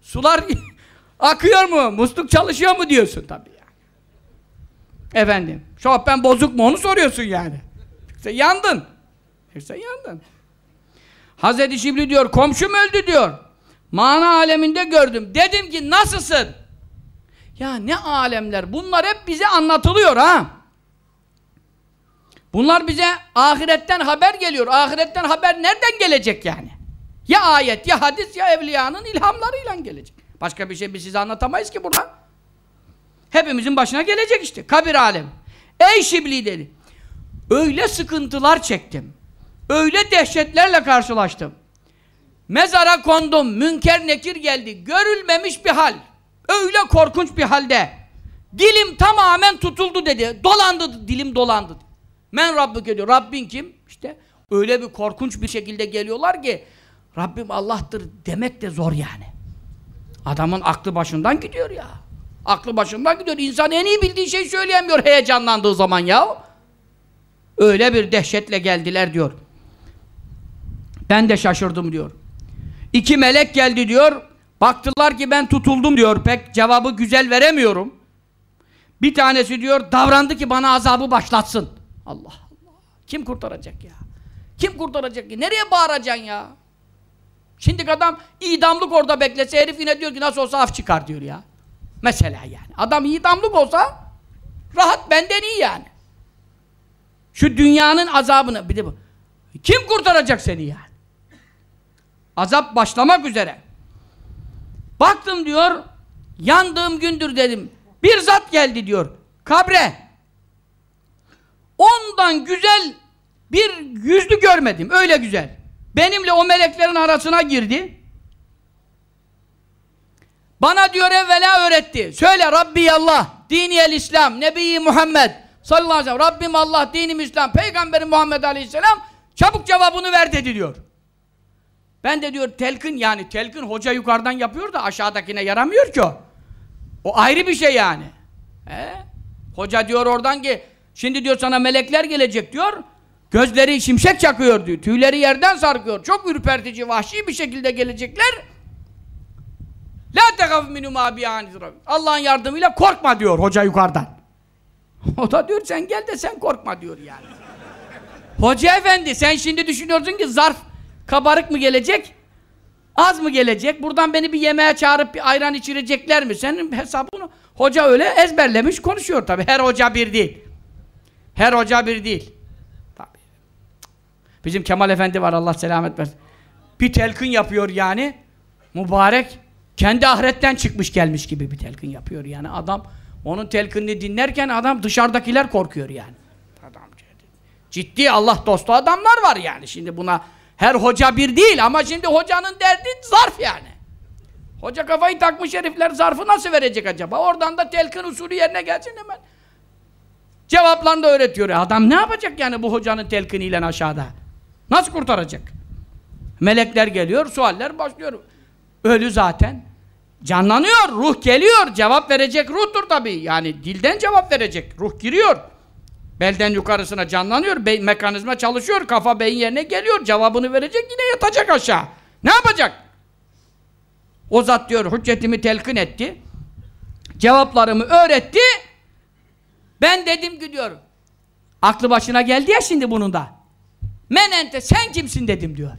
[SPEAKER 1] Sular *laughs* akıyor mu? Musluk çalışıyor mu diyorsun tabii yani. Efendim. Şahben bozuk mu onu soruyorsun yani. İşte yandın. İşte yandın. Hazreti Şibli diyor komşum öldü diyor. Mana aleminde gördüm. Dedim ki nasılsın? Ya ne alemler. Bunlar hep bize anlatılıyor ha. Bunlar bize ahiretten haber geliyor. Ahiretten haber nereden gelecek yani? Ya ayet, ya hadis, ya evliyanın ilhamlarıyla gelecek. Başka bir şey biz size anlatamayız ki burada. Hepimizin başına gelecek işte. Kabir alem. Ey Şibli dedi. Öyle sıkıntılar çektim. Öyle dehşetlerle karşılaştım. Mezara kondum. Münker nekir geldi. Görülmemiş bir hal. Öyle korkunç bir halde. Dilim tamamen tutuldu dedi. Dolandı dilim dolandı. Men Rabb'i geliyor. Rabbin kim? İşte öyle bir korkunç bir şekilde geliyorlar ki Rabbim Allah'tır demek de zor yani. Adamın aklı başından gidiyor ya. Aklı başından gidiyor. İnsan en iyi bildiği şeyi söyleyemiyor heyecanlandığı zaman ya. Öyle bir dehşetle geldiler diyor. Ben de şaşırdım diyor. İki melek geldi diyor. Baktılar ki ben tutuldum diyor. Pek cevabı güzel veremiyorum. Bir tanesi diyor davrandı ki bana azabı başlatsın. Allah Allah. Kim kurtaracak ya? Kim kurtaracak ki? Nereye bağıracaksın ya? Şimdi adam idamlık orada beklese herif yine diyor ki nasıl olsa af çıkar diyor ya. Mesela yani. Adam idamlık olsa rahat benden iyi yani. Şu dünyanın azabını bir de bu. Kim kurtaracak seni yani? Azap başlamak üzere. Baktım diyor, yandığım gündür dedim. Bir zat geldi diyor, kabre. Ondan güzel bir yüzlü görmedim. Öyle güzel. Benimle o meleklerin arasına girdi. Bana diyor evvela öğretti. Söyle Rabbi Allah, dini el İslam, Nebi Muhammed sallallahu aleyhi ve sellem. Rabbim Allah, dinim İslam, Peygamberim Muhammed aleyhisselam çabuk cevabını ver dedi diyor. Ben de diyor telkin yani telkin hoca yukarıdan yapıyor da aşağıdakine yaramıyor ki o. O ayrı bir şey yani. He? Hoca diyor oradan ki Şimdi diyor sana melekler gelecek diyor. Gözleri şimşek çakıyor diyor. Tüyleri yerden sarkıyor. Çok ürpertici, vahşi bir şekilde gelecekler. La tekaf minum Allah'ın yardımıyla korkma diyor hoca yukarıdan. *laughs* O da diyor sen gel de sen korkma diyor yani. hoca efendi sen şimdi düşünüyorsun ki zarf kabarık mı gelecek? Az mı gelecek? Buradan beni bir yemeğe çağırıp bir ayran içirecekler mi? Senin hesabını hoca öyle ezberlemiş konuşuyor tabi. Her hoca bir değil. Her hoca bir değil. Tabii. Bizim Kemal Efendi var Allah selamet versin. Bir telkin yapıyor yani. Mübarek kendi ahiretten çıkmış gelmiş gibi bir telkin yapıyor yani adam. Onun telkinini dinlerken adam dışarıdakiler korkuyor yani. Adam ciddi Allah dostu adamlar var yani. Şimdi buna her hoca bir değil ama şimdi hocanın derdi zarf yani. Hoca kafayı takmış herifler zarfı nasıl verecek acaba? Oradan da telkin usulü yerine gelsin hemen. Cevaplarını da öğretiyor. E, adam ne yapacak yani bu hocanın telkiniyle aşağıda? Nasıl kurtaracak? Melekler geliyor, sualler başlıyor. Ölü zaten. Canlanıyor, ruh geliyor. Cevap verecek ruhtur tabi. Yani dilden cevap verecek. Ruh giriyor. Belden yukarısına canlanıyor. Be mekanizma çalışıyor. Kafa beyin yerine geliyor. Cevabını verecek yine yatacak aşağı. Ne yapacak? O zat diyor hüccetimi telkin etti. Cevaplarımı öğretti. Ben dedim ki diyor. Aklı başına geldi ya şimdi bunun da. Men sen kimsin dedim diyor.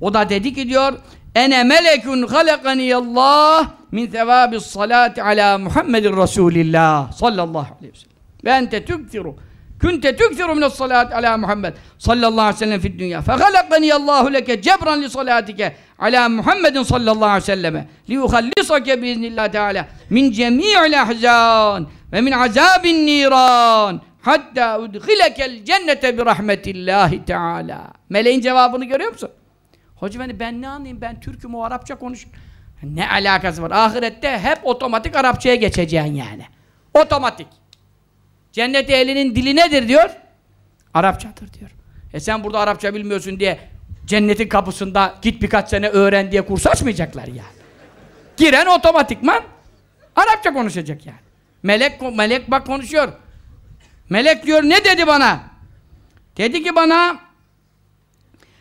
[SPEAKER 1] O da dedi ki diyor ene melekun halakaniyallah min sevabis salati ala Muhammedin Resulillah sallallahu aleyhi ve sellem. Ve ente tübtiru Kunte tükfiru minas salat ala Muhammed sallallahu aleyhi ve sellem fid dünya. Fe halakani Allahu leke cebran li salatike ala Muhammedin sallallahu aleyhi ve selleme li yuhallisake biiznillah teala min cemi'il ahzan ve min azabin niran hatta udhilekel cennete bi rahmetillahi teala. Meleğin cevabını görüyor musun? Hoca beni hani ben ne anlayayım ben Türk'üm o Arapça konuş. Ne alakası var? Ahirette hep otomatik Arapçaya geçeceksin yani. Otomatik. Cennet ehlinin dili nedir diyor? Arapçadır diyor. E sen burada Arapça bilmiyorsun diye cennetin kapısında git birkaç sene öğren diye kurs açmayacaklar yani. Giren otomatikman Arapça konuşacak yani. Melek, melek bak konuşuyor. Melek diyor ne dedi bana? Dedi ki bana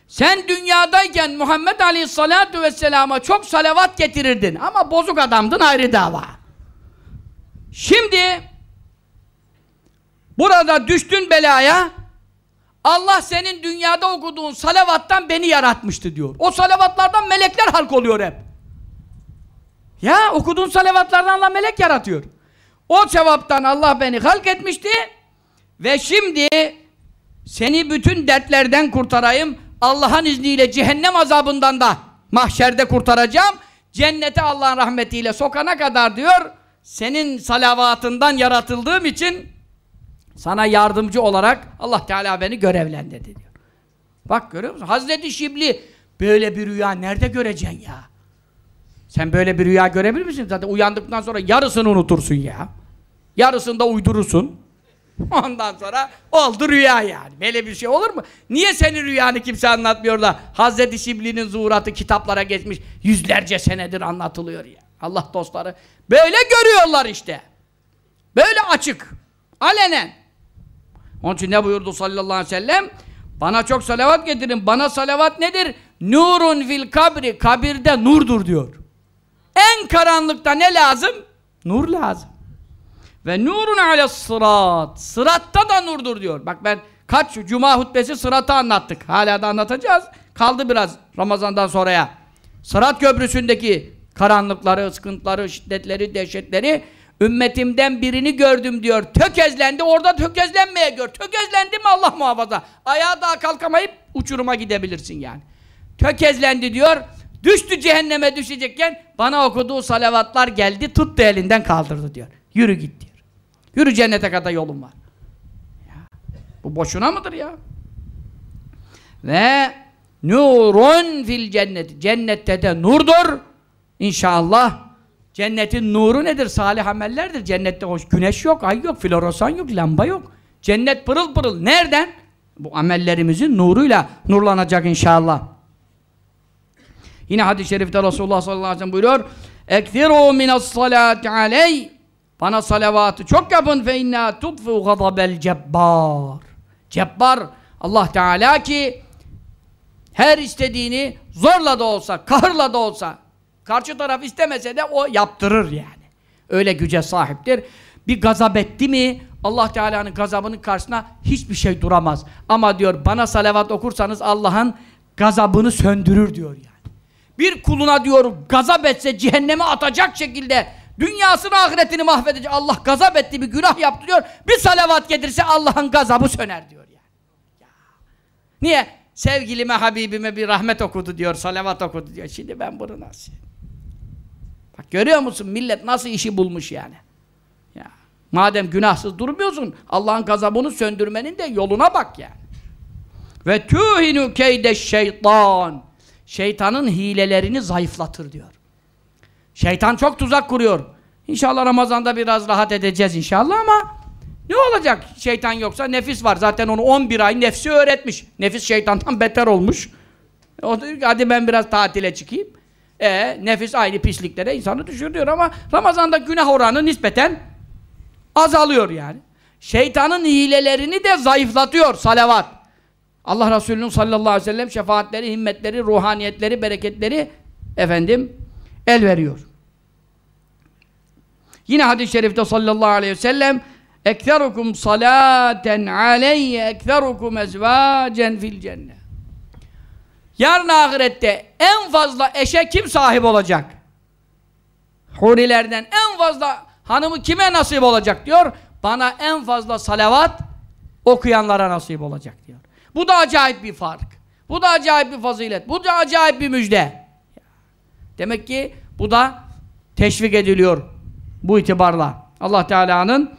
[SPEAKER 1] sen dünyadayken Muhammed Aleyhisselatü Vesselam'a çok salavat getirirdin ama bozuk adamdın ayrı dava. Şimdi Burada düştün belaya, Allah senin dünyada okuduğun salavattan beni yaratmıştı diyor. O salavatlardan melekler halk oluyor hep. Ya okuduğun salavatlardan Allah melek yaratıyor. O cevaptan Allah beni halk etmişti ve şimdi seni bütün dertlerden kurtarayım. Allah'ın izniyle cehennem azabından da mahşerde kurtaracağım. Cennete Allah'ın rahmetiyle sokana kadar diyor. Senin salavatından yaratıldığım için sana yardımcı olarak Allah Teala beni görevlendirdi diyor. Bak görüyor musun? Hazreti Şibli böyle bir rüya nerede göreceksin ya? Sen böyle bir rüya görebilir misin? Zaten uyandıktan sonra yarısını unutursun ya. Yarısını da uydurursun. *laughs* Ondan sonra oldu rüya yani. Böyle bir şey olur mu? Niye senin rüyanı kimse anlatmıyor da Hazreti Şibli'nin zuhuratı kitaplara geçmiş yüzlerce senedir anlatılıyor ya. Allah dostları böyle görüyorlar işte. Böyle açık. Alenen. Onun için ne buyurdu sallallahu aleyhi ve sellem? Bana çok salavat getirin. Bana salavat nedir? Nurun fil kabri. Kabirde nurdur diyor. En karanlıkta ne lazım? Nur lazım. Ve nurun ale sırat. Sıratta da nurdur diyor. Bak ben kaç cuma hutbesi sırata anlattık. Hala da anlatacağız. Kaldı biraz Ramazan'dan sonraya. Sırat köprüsündeki karanlıkları, sıkıntıları, şiddetleri, dehşetleri Ümmetimden birini gördüm diyor. Tökezlendi. Orada tökezlenmeye gör. Tökezlendi mi Allah muhafaza. Ayağa daha kalkamayıp uçuruma gidebilirsin yani. Tökezlendi diyor. Düştü cehenneme düşecekken bana okuduğu salavatlar geldi. Tuttu elinden kaldırdı diyor. Yürü git diyor. Yürü cennete kadar yolun var. Ya, bu boşuna mıdır ya? Ve nurun fil cennet. Cennette de nurdur. İnşallah Cennetin nuru nedir? Salih amellerdir. Cennette hoş güneş yok, ay yok, floresan yok, lamba yok. Cennet pırıl pırıl. Nereden? Bu amellerimizin nuruyla nurlanacak inşallah. Yine hadis-i şerifte Resulullah sallallahu aleyhi ve sellem buyuruyor. Ekfiru minas salati aleyh. Bana salavatı çok yapın fe inna tutfu gadabel cebbar. Cebbar Allah Teala ki her istediğini zorla da olsa, kahırla da olsa Karşı taraf istemese de o yaptırır yani. Öyle güce sahiptir. Bir gazap etti mi Allah Teala'nın gazabının karşısına hiçbir şey duramaz. Ama diyor bana salavat okursanız Allah'ın gazabını söndürür diyor yani. Bir kuluna diyor gazap etse cehenneme atacak şekilde dünyasını ahiretini mahvedecek Allah gazap etti bir günah yaptı diyor. Bir salavat getirse Allah'ın gazabı söner diyor yani. Ya. Niye? Sevgilime, Habibime bir rahmet okudu diyor, salavat okudu diyor. Şimdi ben bunu nasıl? Bak, görüyor musun millet nasıl işi bulmuş yani. Ya, madem günahsız durmuyorsun Allah'ın gazabını söndürmenin de yoluna bak yani. Ve tühinu keyde şeytan. Şeytanın hilelerini zayıflatır diyor. Şeytan çok tuzak kuruyor. İnşallah Ramazan'da biraz rahat edeceğiz inşallah ama ne olacak şeytan yoksa? Nefis var. Zaten onu 11 ay nefsi öğretmiş. Nefis şeytandan beter olmuş. O diyor hadi ben biraz tatile çıkayım. E, nefis aynı pisliklere insanı düşürüyor ama Ramazan'da günah oranı nispeten azalıyor yani. Şeytanın hilelerini de zayıflatıyor salavat. Allah Resulü'nün sallallahu aleyhi ve sellem şefaatleri, himmetleri, ruhaniyetleri, bereketleri efendim el veriyor. Yine hadis-i şerifte sallallahu aleyhi ve sellem Ekterukum salaten aleyye ekterukum ezvacen fil cennet. Yarın ahirette en fazla eşe kim sahip olacak? Hurilerden en fazla hanımı kime nasip olacak diyor. Bana en fazla salavat okuyanlara nasip olacak diyor. Bu da acayip bir fark. Bu da acayip bir fazilet. Bu da acayip bir müjde. Demek ki bu da teşvik ediliyor bu itibarla. Allah Teala'nın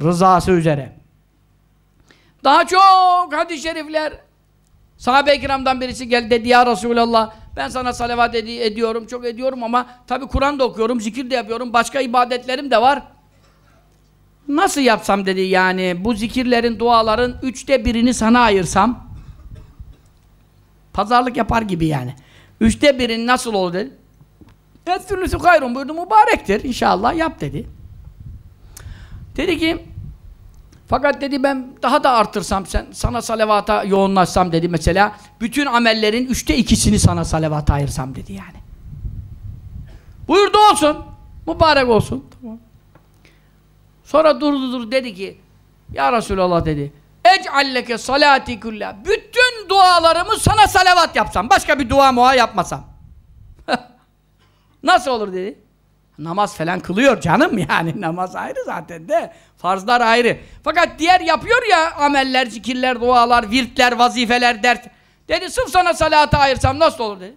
[SPEAKER 1] rızası üzere. Daha çok hadis-i şerifler Sahabe-i kiramdan birisi geldi dedi ya Resulallah ben sana salavat ed ediyorum, çok ediyorum ama tabi Kur'an da okuyorum, zikir de yapıyorum, başka ibadetlerim de var. Nasıl yapsam dedi yani bu zikirlerin, duaların üçte birini sana ayırsam pazarlık yapar gibi yani. Üçte birin nasıl olur dedi. Et sürlüsü hayrun buyurdu mübarektir inşallah yap dedi. Dedi ki fakat dedi ben daha da artırsam sen sana salavata yoğunlaşsam dedi mesela bütün amellerin üçte ikisini sana salavata ayırsam dedi yani. Buyurdu olsun. Mübarek olsun. Tamam. Sonra durdu durdu dedi ki Ya Resulallah dedi Ec'alleke salati kulla Bütün dualarımı sana salavat yapsam. Başka bir dua muha yapmasam. *laughs* Nasıl olur dedi. Namaz falan kılıyor canım *laughs* yani. Namaz ayrı zaten de. Farzlar ayrı. Fakat diğer yapıyor ya ameller, zikirler, dualar, virtler, vazifeler, dert. Dedi sırf sana salata ayırsam nasıl olur dedi.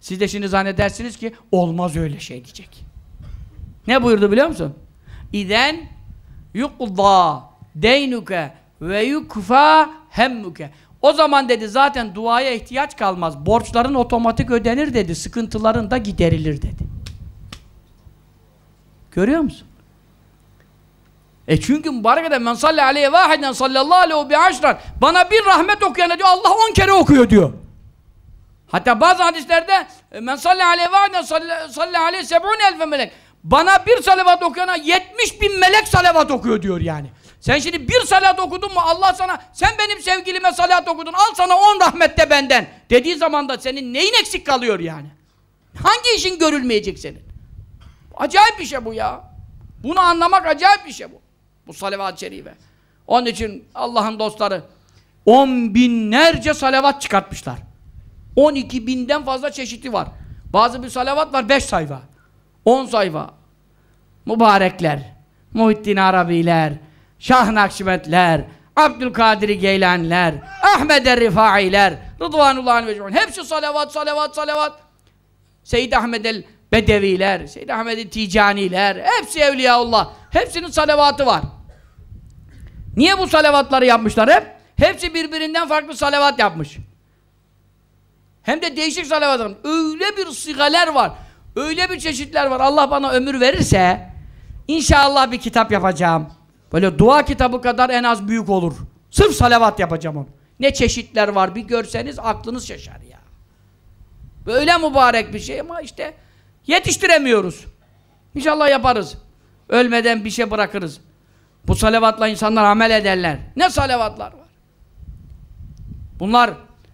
[SPEAKER 1] Siz de şimdi zannedersiniz ki olmaz öyle şey diyecek. Ne buyurdu biliyor musun? İden yukda deynuke ve yukfa hemmuke. O zaman dedi zaten duaya ihtiyaç kalmaz. Borçların otomatik ödenir dedi. Sıkıntıların da giderilir dedi. Görüyor musun? E çünkü mübarek eden men salli aleyhi vahiden sallallahu aleyhi bi aşran bana bir rahmet okuyana diyor Allah on kere okuyor diyor. Hatta bazı hadislerde e, men salli aleyhi vahiden salli aleyhi sebun elfe melek bana bir salavat okuyana yetmiş bin melek salavat okuyor diyor yani. Sen şimdi bir salat okudun mu Allah sana sen benim sevgilime salat okudun al sana on rahmet de benden dediği zaman da senin neyin eksik kalıyor yani? Hangi işin görülmeyecek senin? Acayip bir şey bu ya. Bunu anlamak acayip bir şey bu. Bu salavat-ı şerife. Onun için Allah'ın dostları on binlerce salavat çıkartmışlar. On iki binden fazla çeşidi var. Bazı bir salavat var beş sayfa. on sayfa. Mübarekler, Muhittin Arabiler, Şah Nakşibetler, Abdülkadir Geylenler, Ahmed er Rifailer, Rıdvanullah Hepsi salavat, salavat, salavat. Seyyid Ahmed el Bedeviler, Seyyid Ahmed-i Ticaniler, hepsi Evliyaullah. Hepsinin salavatı var. Niye bu salavatları yapmışlar hep? Hepsi birbirinden farklı salavat yapmış. Hem de değişik salavatlar. Öyle bir sigaler var. Öyle bir çeşitler var. Allah bana ömür verirse inşallah bir kitap yapacağım. Böyle dua kitabı kadar en az büyük olur. Sırf salavat yapacağım onu. Ne çeşitler var bir görseniz aklınız şaşar ya. Böyle mübarek bir şey ama işte Yetiştiremiyoruz. İnşallah yaparız. Ölmeden bir şey bırakırız. Bu salavatla insanlar amel ederler. Ne salavatlar var. Bunlar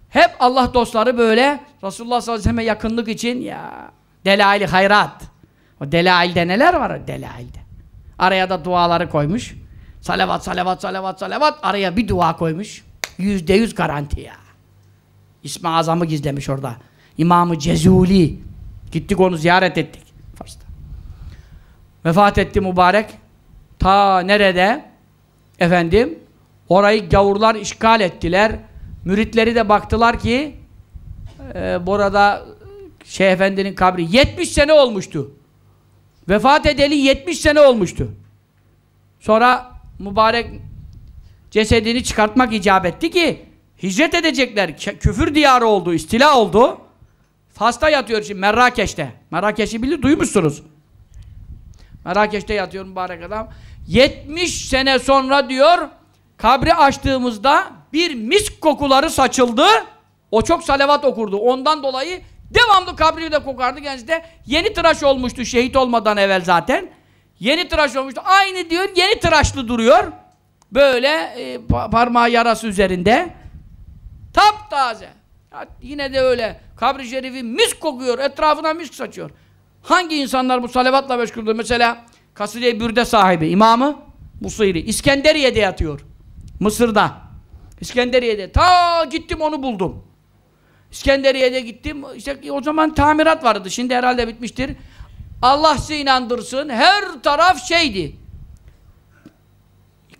[SPEAKER 1] hep Allah dostları böyle Resulullah sallallahu aleyhi ve sellem'e yakınlık için ya delail hayrat. O delailde neler var delailde. Araya da duaları koymuş. Salavat, salavat, salavat, salavat. Araya bir dua koymuş. Yüzde yüz garanti ya. İsmi Azam'ı gizlemiş orada. İmamı Cezuli. Gittik onu ziyaret ettik. Fars'ta. Vefat etti mübarek. Ta nerede? Efendim orayı gavurlar işgal ettiler. Müritleri de baktılar ki e, burada Şeyh Efendi'nin kabri 70 sene olmuştu. Vefat edeli 70 sene olmuştu. Sonra mübarek cesedini çıkartmak icap etti ki hicret edecekler. Küfür diyarı oldu, istila oldu. Hasta yatıyor şimdi Merrakeş'te. Merrakeş'i bilir duymuşsunuz. Merrakeş'te yatıyor mübarek adam. 70 sene sonra diyor kabri açtığımızda bir misk kokuları saçıldı. O çok salavat okurdu. Ondan dolayı devamlı kabri de kokardı. Kendisi de yeni tıraş olmuştu şehit olmadan evvel zaten. Yeni tıraş olmuştu. Aynı diyor yeni tıraşlı duruyor. Böyle e, parmağı yarası üzerinde. Taptaze. Ya yine de öyle. Kabri şerifi mis kokuyor. Etrafına mis saçıyor. Hangi insanlar bu salavatla meşguldür? Mesela Kaside-i Bürde sahibi, imamı Musiri. İskenderiye'de yatıyor. Mısır'da. İskenderiye'de. Ta gittim onu buldum. İskenderiye'de gittim. İşte o zaman tamirat vardı. Şimdi herhalde bitmiştir. Allah size inandırsın. Her taraf şeydi.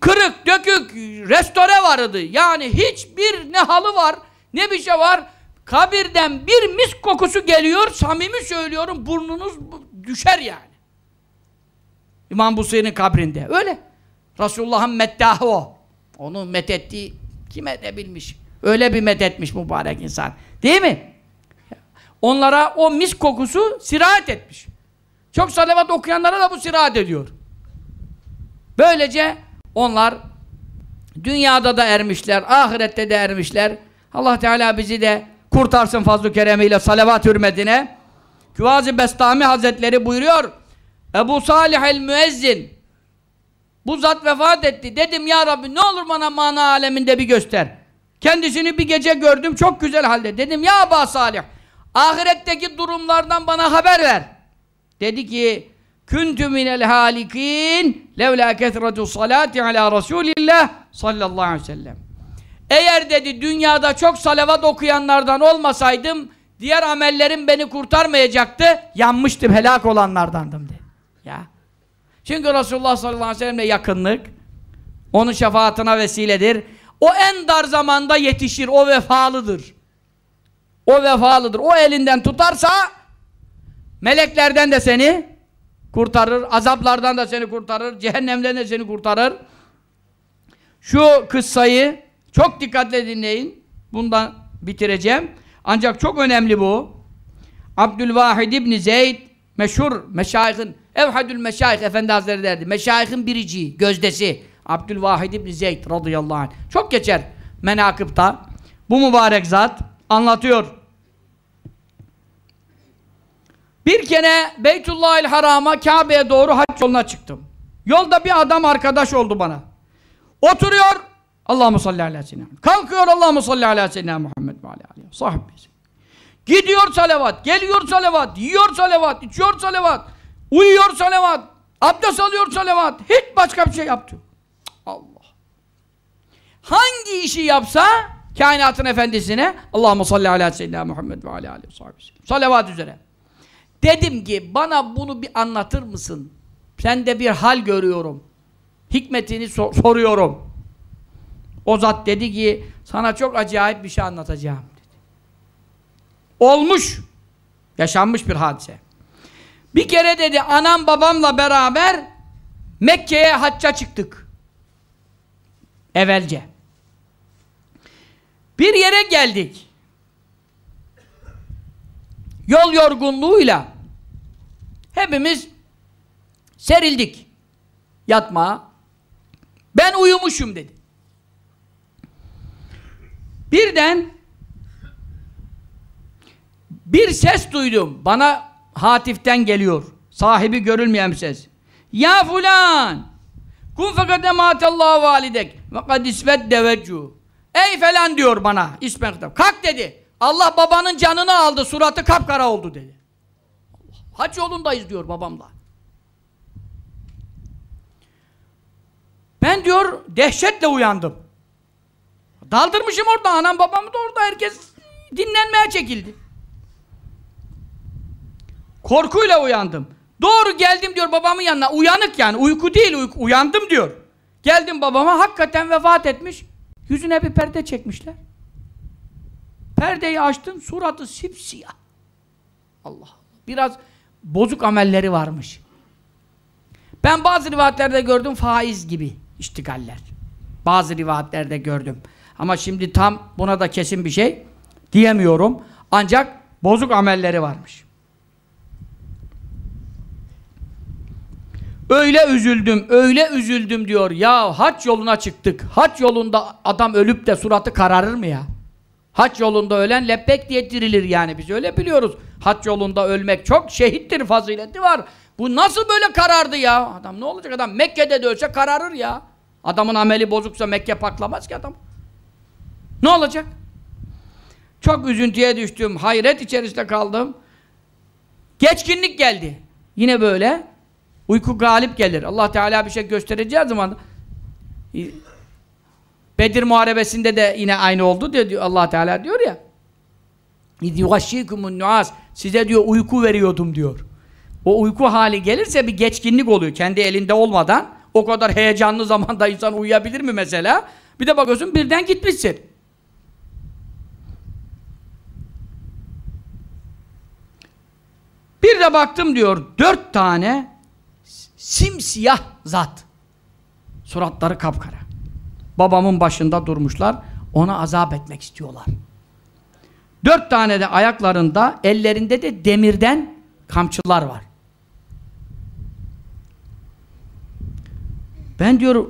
[SPEAKER 1] Kırık, dökük, restore vardı. Yani hiçbir ne halı var, ne bir şey var? Kabirden bir mis kokusu geliyor, samimi söylüyorum burnunuz düşer yani. İmam Buseyn'in kabrinde. Öyle. Resulullah'ın meddahı o. Onu methettiği kime de bilmiş. Öyle bir methetmiş mübarek insan. Değil mi? Onlara o mis kokusu sirayet etmiş. Çok salavat okuyanlara da bu sirayet ediyor. Böylece onlar dünyada da ermişler, ahirette de ermişler. Allah Teala bizi de kurtarsın fazl-ı keremiyle salavat hürmetine. Küvazi Bestami Hazretleri buyuruyor. Ebu Salih el Müezzin bu zat vefat etti. Dedim ya Rabbi ne olur bana mana aleminde bir göster. Kendisini bir gece gördüm çok güzel halde. Dedim ya Aba Salih ahiretteki durumlardan bana haber ver. Dedi ki Küntü minel halikin levla kesretu salati ala Resulillah sallallahu aleyhi ve sellem. Eğer dedi dünyada çok salavat okuyanlardan olmasaydım diğer amellerim beni kurtarmayacaktı. Yanmıştım, helak olanlardandım dedi. Ya. Çünkü Resulullah sallallahu aleyhi ve sellemle yakınlık onun şefaatine vesiledir. O en dar zamanda yetişir. O vefalıdır. O vefalıdır. O elinden tutarsa meleklerden de seni kurtarır. Azaplardan da seni kurtarır. Cehennemden de seni kurtarır. Şu kıssayı çok dikkatle dinleyin. Bundan bitireceğim. Ancak çok önemli bu. Abdülvahid ibn Zeyd meşhur meşayihin Evhadül Meşayih Efendi Hazretleri derdi. Meşayihin birici, gözdesi. Abdülvahid ibn Zeyd radıyallahu anh. Çok geçer menakıpta. Bu mübarek zat anlatıyor. Bir kere Beytullahil Haram'a Kabe'ye doğru hac yoluna çıktım. Yolda bir adam arkadaş oldu bana. Oturuyor, Allahu salli ala seyyidina Kalkıyor Allahu salli ala seyyidina Muhammed ve ala aleyhi Gidiyor salavat, geliyor salavat, yiyor salavat, içiyor salavat, uyuyor salavat, abdest alıyor salavat. Hiç başka bir şey yaptı. Allah. Hangi işi yapsa kainatın efendisine Allahu salli ala seyyidina Muhammed ve ala aleyhi Salavat üzere. Dedim ki bana bunu bir anlatır mısın? Sende bir hal görüyorum. Hikmetini so soruyorum. O zat dedi ki sana çok acayip bir şey anlatacağım dedi. Olmuş. Yaşanmış bir hadise. Bir kere dedi anam babamla beraber Mekke'ye hacca çıktık. Evvelce. Bir yere geldik. Yol yorgunluğuyla hepimiz serildik yatmağa. Ben uyumuşum dedi. Birden bir ses duydum. Bana hatiften geliyor. Sahibi görülmeyen bir ses. Ya fulan! Kun fekade matallahu validek ve kad isvet deveccu. Ey falan diyor bana. İsmen Kalk dedi. Allah babanın canını aldı. Suratı kapkara oldu dedi. Haç yolundayız diyor babamla. Ben diyor dehşetle uyandım. Daldırmışım orada. Anam babam da orada. Herkes dinlenmeye çekildi. Korkuyla uyandım. Doğru geldim diyor babamın yanına. Uyanık yani. Uyku değil. Uyku. Uyandım diyor. Geldim babama. Hakikaten vefat etmiş. Yüzüne bir perde çekmişler. Perdeyi açtın Suratı sipsiyah. Allah. Biraz bozuk amelleri varmış. Ben bazı rivayetlerde gördüm faiz gibi iştigaller. Bazı rivayetlerde gördüm. Ama şimdi tam buna da kesin bir şey diyemiyorum. Ancak bozuk amelleri varmış. Öyle üzüldüm, öyle üzüldüm diyor. Ya haç yoluna çıktık. Haç yolunda adam ölüp de suratı kararır mı ya? Haç yolunda ölen lebbek diye dirilir yani. Biz öyle biliyoruz. Haç yolunda ölmek çok şehittir, fazileti var. Bu nasıl böyle karardı ya? Adam ne olacak adam? Mekke'de de ölse kararır ya. Adamın ameli bozuksa Mekke patlamaz ki adam. Ne olacak? Çok üzüntüye düştüm, hayret içerisinde kaldım. Geçkinlik geldi. Yine böyle uyku galip gelir. Allah Teala bir şey göstereceği zaman e, Bedir Muharebesi'nde de yine aynı oldu diyor Allah Teala diyor ya. İdivaşşikumun nuas size diyor uyku veriyordum diyor. O uyku hali gelirse bir geçkinlik oluyor kendi elinde olmadan. O kadar heyecanlı zamanda insan uyuyabilir mi mesela? Bir de bakıyorsun birden gitmişsin. Bir de baktım diyor dört tane simsiyah zat. Suratları kapkara. Babamın başında durmuşlar. Ona azap etmek istiyorlar. Dört tane de ayaklarında, ellerinde de demirden kamçılar var. Ben diyor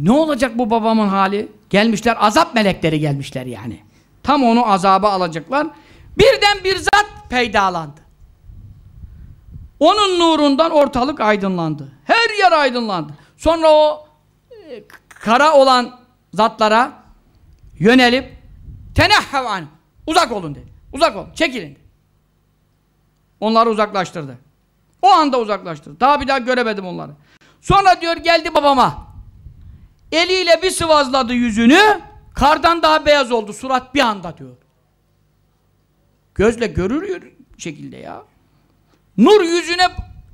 [SPEAKER 1] ne olacak bu babamın hali? Gelmişler azap melekleri gelmişler yani. Tam onu azaba alacaklar. Birden bir zat peydalandı. Onun nurundan ortalık aydınlandı. Her yer aydınlandı. Sonra o e, kara olan zatlara yönelip tenehhevan uzak olun dedi. Uzak olun, çekilin. Onları uzaklaştırdı. O anda uzaklaştırdı. Daha bir daha göremedim onları. Sonra diyor geldi babama. Eliyle bir sıvazladı yüzünü. Kardan daha beyaz oldu surat bir anda diyor. Gözle görür şekilde ya. Nur yüzüne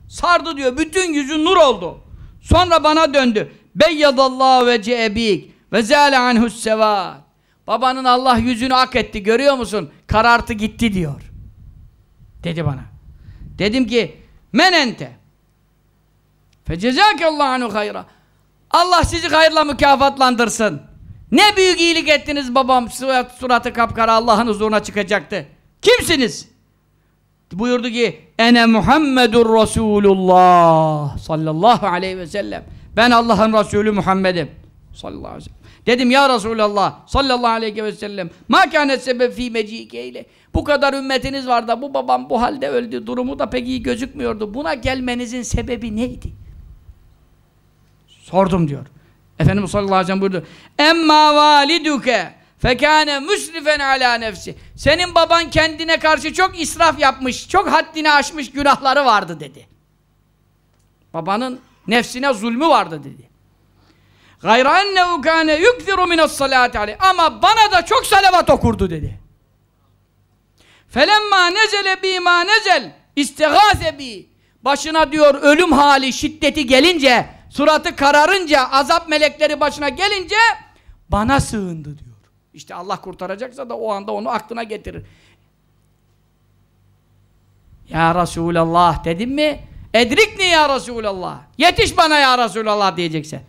[SPEAKER 1] sardı diyor. Bütün yüzü nur oldu. Sonra bana döndü. Beyyadallahu ve ceebik ve zâle anhus sevat. Babanın Allah yüzünü hak etti. Görüyor musun? Karartı gitti diyor. Dedi bana. Dedim ki men ente fecezâkellâhu anhu hayra. Allah sizi hayırla mükafatlandırsın. Ne büyük iyilik ettiniz babam suratı kapkara Allah'ın huzuruna çıkacaktı. Kimsiniz? buyurdu ki Ene Muhammedur Resulullah sallallahu aleyhi ve sellem ben Allah'ın Resulü Muhammed'im sallallahu aleyhi ve sellem. Dedim ya Resulallah sallallahu aleyhi ve sellem ma kânet sebep fî mecikeyle bu kadar ümmetiniz vardı bu babam bu halde öldü durumu da pek iyi gözükmüyordu buna gelmenizin sebebi neydi? Sordum diyor. Efendimiz sallallahu aleyhi ve sellem buyurdu Emma validuke fekâne müsrifen alâ nefsi senin baban kendine karşı çok israf yapmış, çok haddini aşmış günahları vardı dedi. Babanın nefsine zulmü vardı dedi. Gayra ennehu kâne yükthiru minas salâti aleyh. Ama bana da çok salavat okurdu dedi. Felemmâ nezele bîmâ nezel istigâze bi. Başına diyor ölüm hali, şiddeti gelince, suratı kararınca, azap melekleri başına gelince bana sığındı diyor. İşte Allah kurtaracaksa da o anda onu aklına getirir. Ya Resulallah dedim mi? Edrikni ya Resulallah. Yetiş bana ya Resulallah diyeceksin.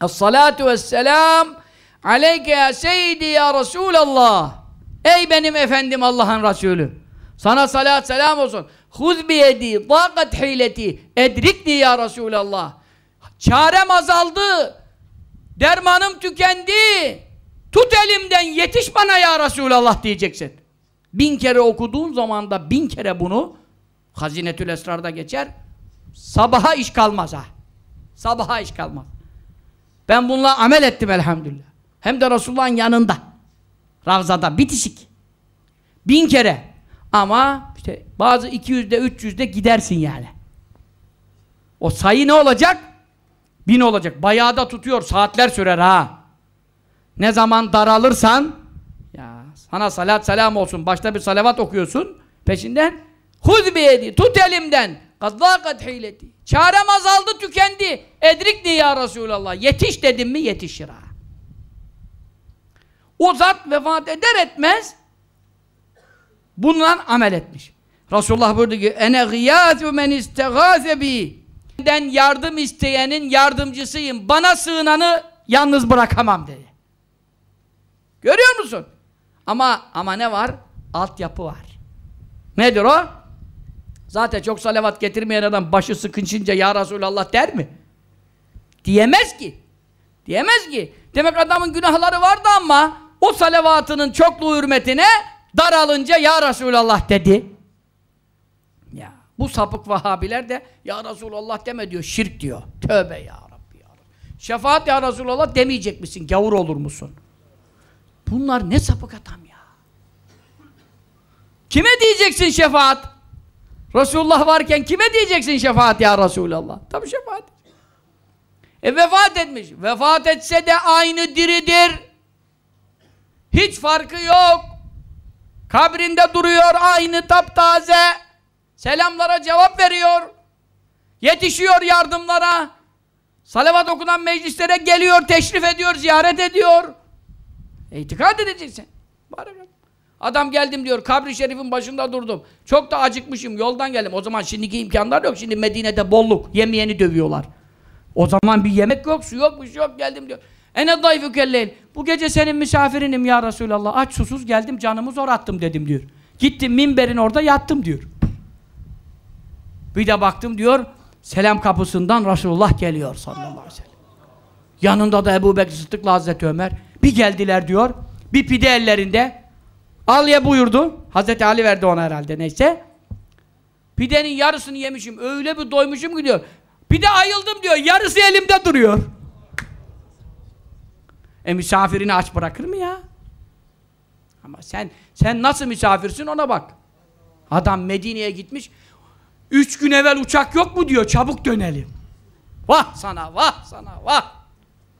[SPEAKER 1] Es-salatu vesselam aleyke ya seyyidi ya Resulallah. Ey benim efendim Allah'ın Resulü. Sana salat selam olsun. Huz biyedi, dagat hileti, edrikni ya Resulallah. Çarem azaldı. Dermanım tükendi. Tut elimden yetiş bana ya Resulallah diyeceksin. Bin kere okuduğun zaman da bin kere bunu Hazinetül Esrar'da geçer. Sabaha iş kalmaz ha. Sabaha iş kalmaz. Ben bununla amel ettim elhamdülillah. Hem de Resulullah'ın yanında. Ravzada bitişik. Bin kere. Ama işte bazı 200'de 300'de gidersin yani. O sayı ne olacak? Bin olacak. Bayağı da tutuyor. Saatler sürer ha. Ne zaman daralırsan ya sana salat selam olsun. Başta bir salavat okuyorsun. Peşinden hud biyedi. Tut elimden. Kadlakat hileti. Çarem azaldı tükendi. Edrik diye ya Resulallah. Yetiş dedim mi yetişir ha. O zat vefat eder etmez bundan amel etmiş. Resulullah buyurdu ki ene gıyâzu men istegâze bi ben yardım isteyenin yardımcısıyım. Bana sığınanı yalnız bırakamam dedi. Görüyor musun? Ama ama ne var? Altyapı var. Nedir o? Zaten çok salavat getirmeyen adam başı sıkınçınca ya Resulallah der mi? Diyemez ki. Diyemez ki. Demek adamın günahları vardı ama o salavatının çokluğu hürmetine daralınca ya Resulallah dedi. Ya bu sapık Vahabiler de ya Resulallah deme diyor. Şirk diyor. Tövbe ya Rabbi ya Rabbi. Şefaat ya Resulallah demeyecek misin? Gavur olur musun? Bunlar ne sapık adam ya. Kime diyeceksin şefaat? Resulullah varken kime diyeceksin şefaat ya Resulallah? Tabi şefaat. E vefat etmiş. Vefat etse de aynı diridir. Hiç farkı yok. Kabrinde duruyor aynı taptaze. Selamlara cevap veriyor. Yetişiyor yardımlara. Salavat okunan meclislere geliyor, teşrif ediyor, ziyaret ediyor. İtikad edeceksin. Barakallah. Adam geldim diyor, kabri şerifin başında durdum. Çok da acıkmışım, yoldan geldim. O zaman şimdiki imkanlar yok. Şimdi Medine'de bolluk, yemeyeni dövüyorlar. O zaman bir yemek yok, su yok, bir şey yok geldim diyor. Ene dayfü kelleyin. Bu gece senin misafirinim ya Resulallah. Aç susuz geldim, canımı zor attım dedim diyor. Gittim minberin orada yattım diyor. Bir de baktım diyor, selam kapısından Resulullah geliyor sallallahu aleyhi ve sellem. Yanında da Ebu Bekir Sıddık'la Hazreti Ömer. Bir geldiler diyor. Bir pide ellerinde. Al ye buyurdu. Hazreti Ali verdi ona herhalde neyse. Pidenin yarısını yemişim. Öyle bir doymuşum ki diyor. Pide ayıldım diyor. Yarısı elimde duruyor. E misafirini aç bırakır mı ya? Ama sen sen nasıl misafirsin ona bak. Adam Medine'ye gitmiş. Üç gün evvel uçak yok mu diyor. Çabuk dönelim. Vah sana vah sana vah.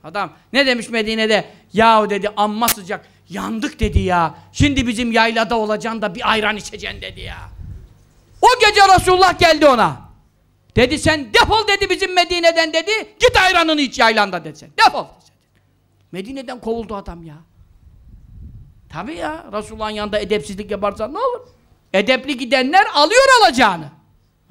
[SPEAKER 1] Adam ne demiş Medine'de? Yahu dedi amma sıcak. Yandık dedi ya. Şimdi bizim yaylada olacaksın da bir ayran içeceksin dedi ya. O gece Resulullah geldi ona. Dedi sen defol dedi bizim Medine'den dedi. Git ayranını iç yaylanda dedi sen. Defol. Dedi. Medine'den kovuldu adam ya. Tabi ya. Resulullah'ın yanında edepsizlik yaparsan ne olur? Edepli gidenler alıyor alacağını.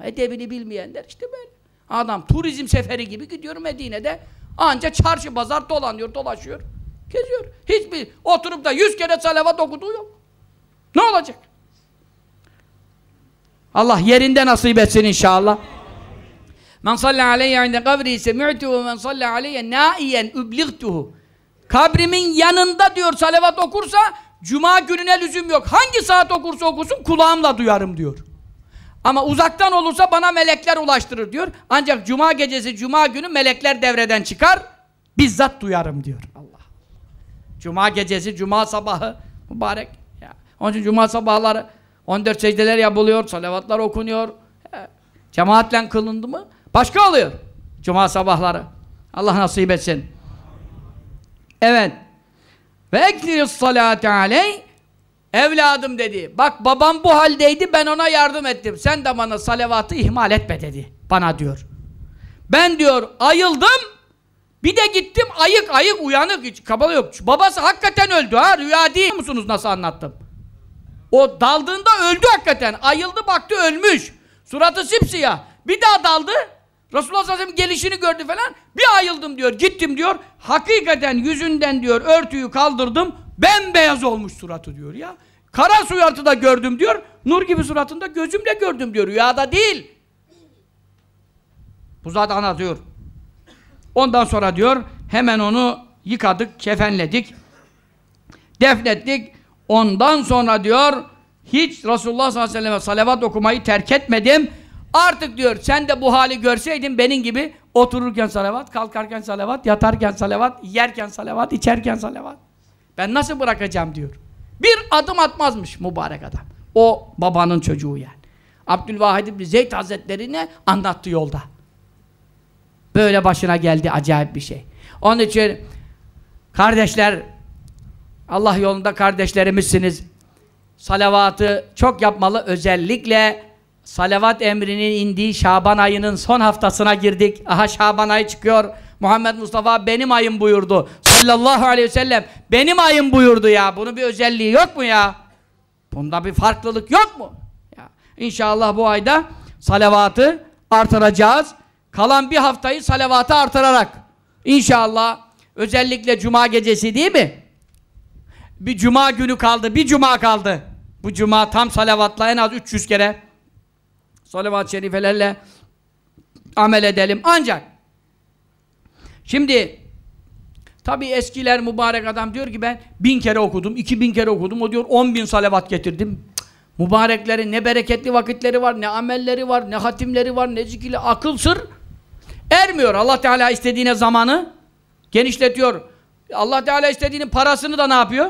[SPEAKER 1] Edebini bilmeyenler işte böyle. Adam turizm seferi gibi gidiyor Medine'de Anca çarşı pazar dolanıyor, dolaşıyor. Geziyor. Hiçbir oturup da yüz kere salavat okuduğu yok. Ne olacak? Allah yerinde nasip etsin inşallah. Men salli aleyye inde kabri semi'tuhu men salli aleyye naiyen übligtuhu. Kabrimin yanında diyor salavat okursa cuma gününe lüzum yok. Hangi saat okursa okusun kulağımla duyarım diyor. Ama uzaktan olursa bana melekler ulaştırır diyor. Ancak cuma gecesi, cuma günü melekler devreden çıkar. Bizzat duyarım diyor Allah. Cuma gecesi, cuma sabahı mübarek. Ya. Onun için cuma sabahları 14 secdeler yapılıyor, salavatlar okunuyor. Ya. Cemaatle kılındı mı? Başka oluyor. Cuma sabahları. Allah nasip etsin. Evet. Ve ekliris salate aleyh Evladım dedi. Bak babam bu haldeydi ben ona yardım ettim. Sen de bana salavatı ihmal etme dedi. Bana diyor. Ben diyor ayıldım. Bir de gittim ayık ayık uyanık. Hiç kabala yok. Babası hakikaten öldü ha. Rüya değil musunuz nasıl anlattım? O daldığında öldü hakikaten. Ayıldı baktı ölmüş. Suratı simsiyah. Bir daha daldı. Resulullah sallallahu aleyhi ve sellem gelişini gördü falan. Bir ayıldım diyor. Gittim diyor. Hakikaten yüzünden diyor örtüyü kaldırdım. Bembeyaz olmuş suratı diyor ya. Kara suyartıda gördüm diyor. Nur gibi suratında gözümle gördüm diyor. Rüyada değil. Bu zat anlatıyor. Ondan sonra diyor hemen onu yıkadık, kefenledik. Defnettik. Ondan sonra diyor hiç Resulullah sallallahu aleyhi ve selleme salavat okumayı terk etmedim. Artık diyor sen de bu hali görseydin benim gibi otururken salavat, kalkarken salavat, yatarken salavat, yerken salavat, içerken salavat. Ben nasıl bırakacağım diyor. Bir adım atmazmış mübarek adam. O babanın çocuğu yani. Abdülvahid İbni Zeyd Hazretleri'ne anlattı yolda. Böyle başına geldi acayip bir şey. Onun için kardeşler Allah yolunda kardeşlerimizsiniz. Salavatı çok yapmalı. Özellikle salavat emrinin indiği Şaban ayının son haftasına girdik. Aha Şaban ayı çıkıyor. Muhammed Mustafa benim ayım buyurdu. Sallallahu aleyhi ve sellem benim ayım buyurdu ya. Bunun bir özelliği yok mu ya? Bunda bir farklılık yok mu? Ya. İnşallah bu ayda salavatı artıracağız. Kalan bir haftayı salavatı artırarak. İnşallah özellikle cuma gecesi değil mi? Bir cuma günü kaldı, bir cuma kaldı. Bu cuma tam salavatla en az 300 kere salavat-ı şerifelerle amel edelim. Ancak Şimdi tabi eskiler mübarek adam diyor ki ben bin kere okudum, iki bin kere okudum. O diyor on bin salavat getirdim. mübareklerin ne bereketli vakitleri var, ne amelleri var, ne hatimleri var, ne zikirli akıl sır ermiyor. Allah Teala istediğine zamanı genişletiyor. Allah Teala istediğinin parasını da ne yapıyor?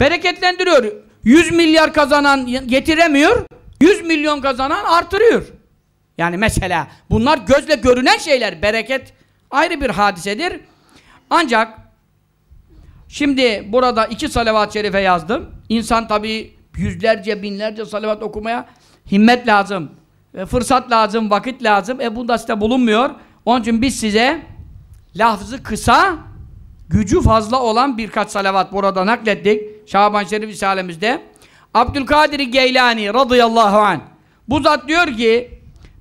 [SPEAKER 1] Bereketlendiriyor. 100 milyar kazanan getiremiyor. 100 milyon kazanan artırıyor. Yani mesela bunlar gözle görünen şeyler. Bereket ayrı bir hadisedir. Ancak şimdi burada iki salavat-ı şerife yazdım. İnsan tabi yüzlerce, binlerce salavat okumaya himmet lazım. E, fırsat lazım, vakit lazım. E bunda size bulunmuyor. Onun için biz size lafzı kısa, gücü fazla olan birkaç salavat burada naklettik. Şaban Şerif Risalemizde. Abdülkadir Geylani radıyallahu an. Bu zat diyor ki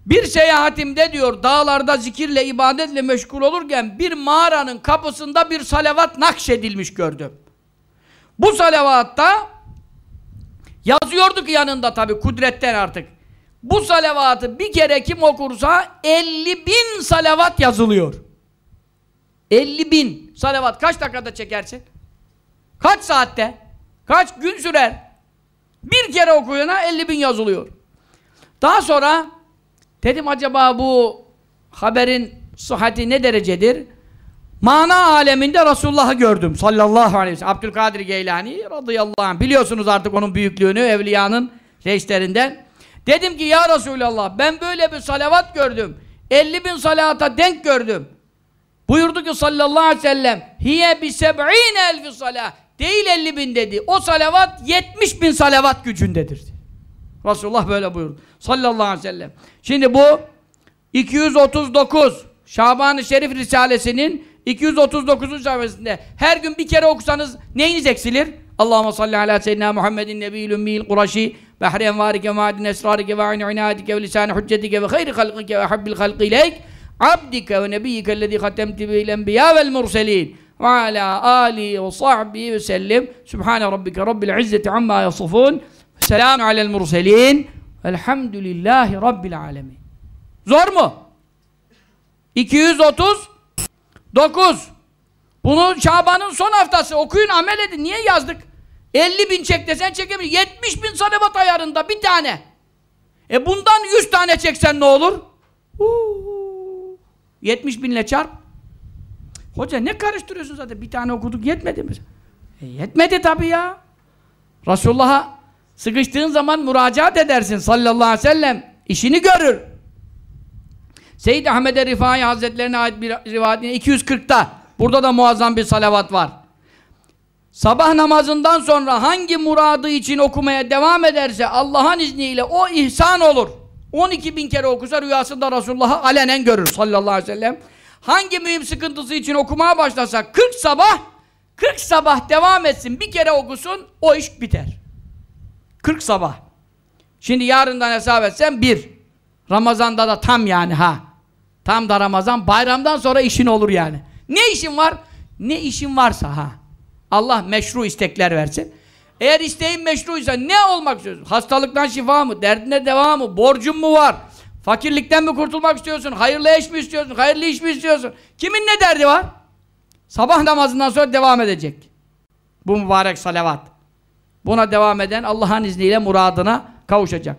[SPEAKER 1] bir seyahatimde diyor dağlarda zikirle ibadetle meşgul olurken bir mağaranın kapısında bir salavat nakşedilmiş gördüm. Bu salavatta yazıyorduk yanında tabi kudretten artık. Bu salavatı bir kere kim okursa 50 bin salavat yazılıyor. 50 bin salavat kaç dakikada çekersin? Kaç saatte? Kaç gün sürer? Bir kere okuyana 50 bin yazılıyor. Daha sonra Dedim acaba bu haberin sıhhati ne derecedir? Mana aleminde Resulullah'ı gördüm sallallahu aleyhi ve sellem. Abdülkadir Geylani radıyallahu anh. Biliyorsunuz artık onun büyüklüğünü evliyanın reislerinden. Dedim ki ya Resulallah ben böyle bir salavat gördüm. 50 bin salata denk gördüm. Buyurdu ki sallallahu aleyhi ve sellem hiye bi seb'ine elfi salah değil 50 bin dedi. O salavat 70 bin salavat gücündedir. Resulullah böyle buyurdu sallallahu aleyhi ve sellem. Şimdi bu 239 Şaban-ı Şerif Risalesi'nin 239. sayfasında her gün bir kere okusanız neyiniz eksilir? Allahumme salli ala seyyidina Muhammedin nebiyil ümmiyil kureşi behri envarike ve adin esrarike ve ayni inadike ve lisan hüccetike ve hayri halkike ve habbil halki ileyk abdike ve nebiyyike ellezî hatemti bil enbiya vel murselin ve ala âlihi ve sahbihi ve sellim Sübhane rabbike rabbil izzeti amma yasufun Selamun alel murselin Elhamdülillahi Rabbil Alemin. Zor mu? 239. Bunu Şaban'ın son haftası. Okuyun, amel edin. Niye yazdık? 50 bin çek desen çekemiyor. 70 bin salavat ayarında bir tane. E bundan 100 tane çeksen ne olur? Uuu. 70 binle çarp. Hoca ne karıştırıyorsun zaten? Bir tane okuduk yetmedi mi? E yetmedi tabii ya. Resulullah'a Sıkıştığın zaman müracaat edersin sallallahu aleyhi ve sellem. işini görür. Seyyid Ahmed-i Rifai Hazretlerine ait bir rivayetinde 240'ta burada da muazzam bir salavat var. Sabah namazından sonra hangi muradı için okumaya devam ederse Allah'ın izniyle o ihsan olur. 12 bin kere okusa rüyasında Resulullah'ı alenen görür sallallahu aleyhi ve sellem. Hangi mühim sıkıntısı için okumaya başlasa 40 sabah 40 sabah devam etsin bir kere okusun o iş biter. 40 sabah. Şimdi yarından hesap etsen bir. Ramazan'da da tam yani ha. Tam da Ramazan. Bayramdan sonra işin olur yani. Ne işin var? Ne işin varsa ha. Allah meşru istekler versin. Eğer isteğin meşruysa ne olmak istiyorsun? Hastalıktan şifa mı? Derdine deva mı? Borcun mu var? Fakirlikten mi kurtulmak istiyorsun? Hayırlı eş mi istiyorsun? Hayırlı iş mi istiyorsun? Kimin ne derdi var? Sabah namazından sonra devam edecek. Bu mübarek salavat. Buna devam eden Allah'ın izniyle muradına kavuşacak.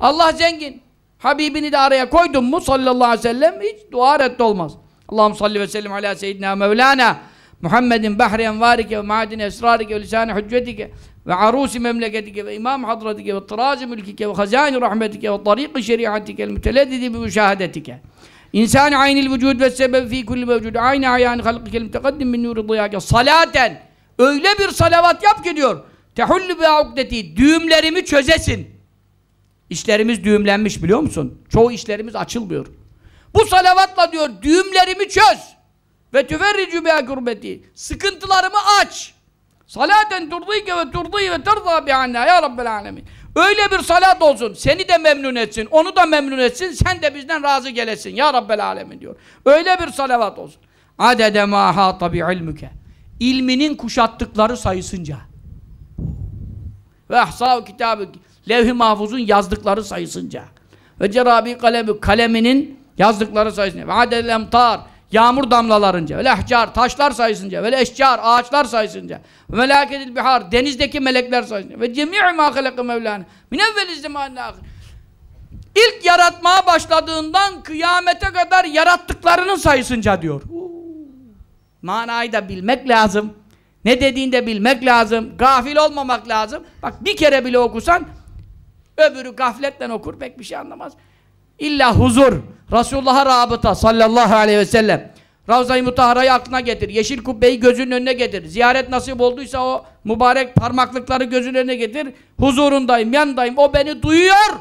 [SPEAKER 1] Allah zengin. Habibini de araya koydun mu sallallahu aleyhi ve sellem hiç dua reddi olmaz. Allahum salli ve sellem ala seyyidina Mevlana Muhammedin bahri envarike ve maadin esrarike ve Lisane hüccetike ve arusi memleketike ve imam hadratike ve tirazi mülkike ve hazain rahmetike ve tariki şeriatike müteleddidi bi müşahadetike. İnsan aynil vücud ve sebep fi kulli mevcud. Aynı ayağın halkike mütekaddim min nuri diyake. Salaten öyle bir salavat yap ki diyor Tehullü bi ukdeti düğümlerimi çözesin. İşlerimiz düğümlenmiş biliyor musun? Çoğu işlerimiz açılmıyor. Bu salavatla diyor düğümlerimi çöz. Ve tüferricü bi gurbeti. Sıkıntılarımı aç. Salaten turdike ve turdi ve terza bi anna ya rabbel alemin. Öyle bir salat olsun. Seni de memnun etsin. Onu da memnun etsin. Sen de bizden razı gelesin. Ya Rabbel Alemin diyor. Öyle bir salavat olsun. Adede ma hata bi ilmüke. İlminin kuşattıkları sayısınca. Ve ahsav kitabı levh-i mahfuzun yazdıkları sayısınca. Ve cerabi kalemi kaleminin yazdıkları sayısınca. Ve adel emtar yağmur damlalarınca. Ve lehcar taşlar sayısınca. Ve eşcar ağaçlar sayısınca. Ve melaketil bihar denizdeki melekler sayısınca. Ve cemi'i ma halakı mevlana. Min evveliz zamanine İlk yaratmaya başladığından kıyamete kadar yarattıklarının sayısınca diyor. Manayı da bilmek lazım. Ne dediğini de bilmek lazım. Gafil olmamak lazım. Bak bir kere bile okusan öbürü gafletten okur pek bir şey anlamaz. İlla huzur. Resulullah'a rabıta sallallahu aleyhi ve sellem. Ravza-i Mutahara'yı aklına getir. Yeşil kubbeyi gözünün önüne getir. Ziyaret nasip olduysa o mübarek parmaklıkları gözünün önüne getir. Huzurundayım, yandayım. O beni duyuyor.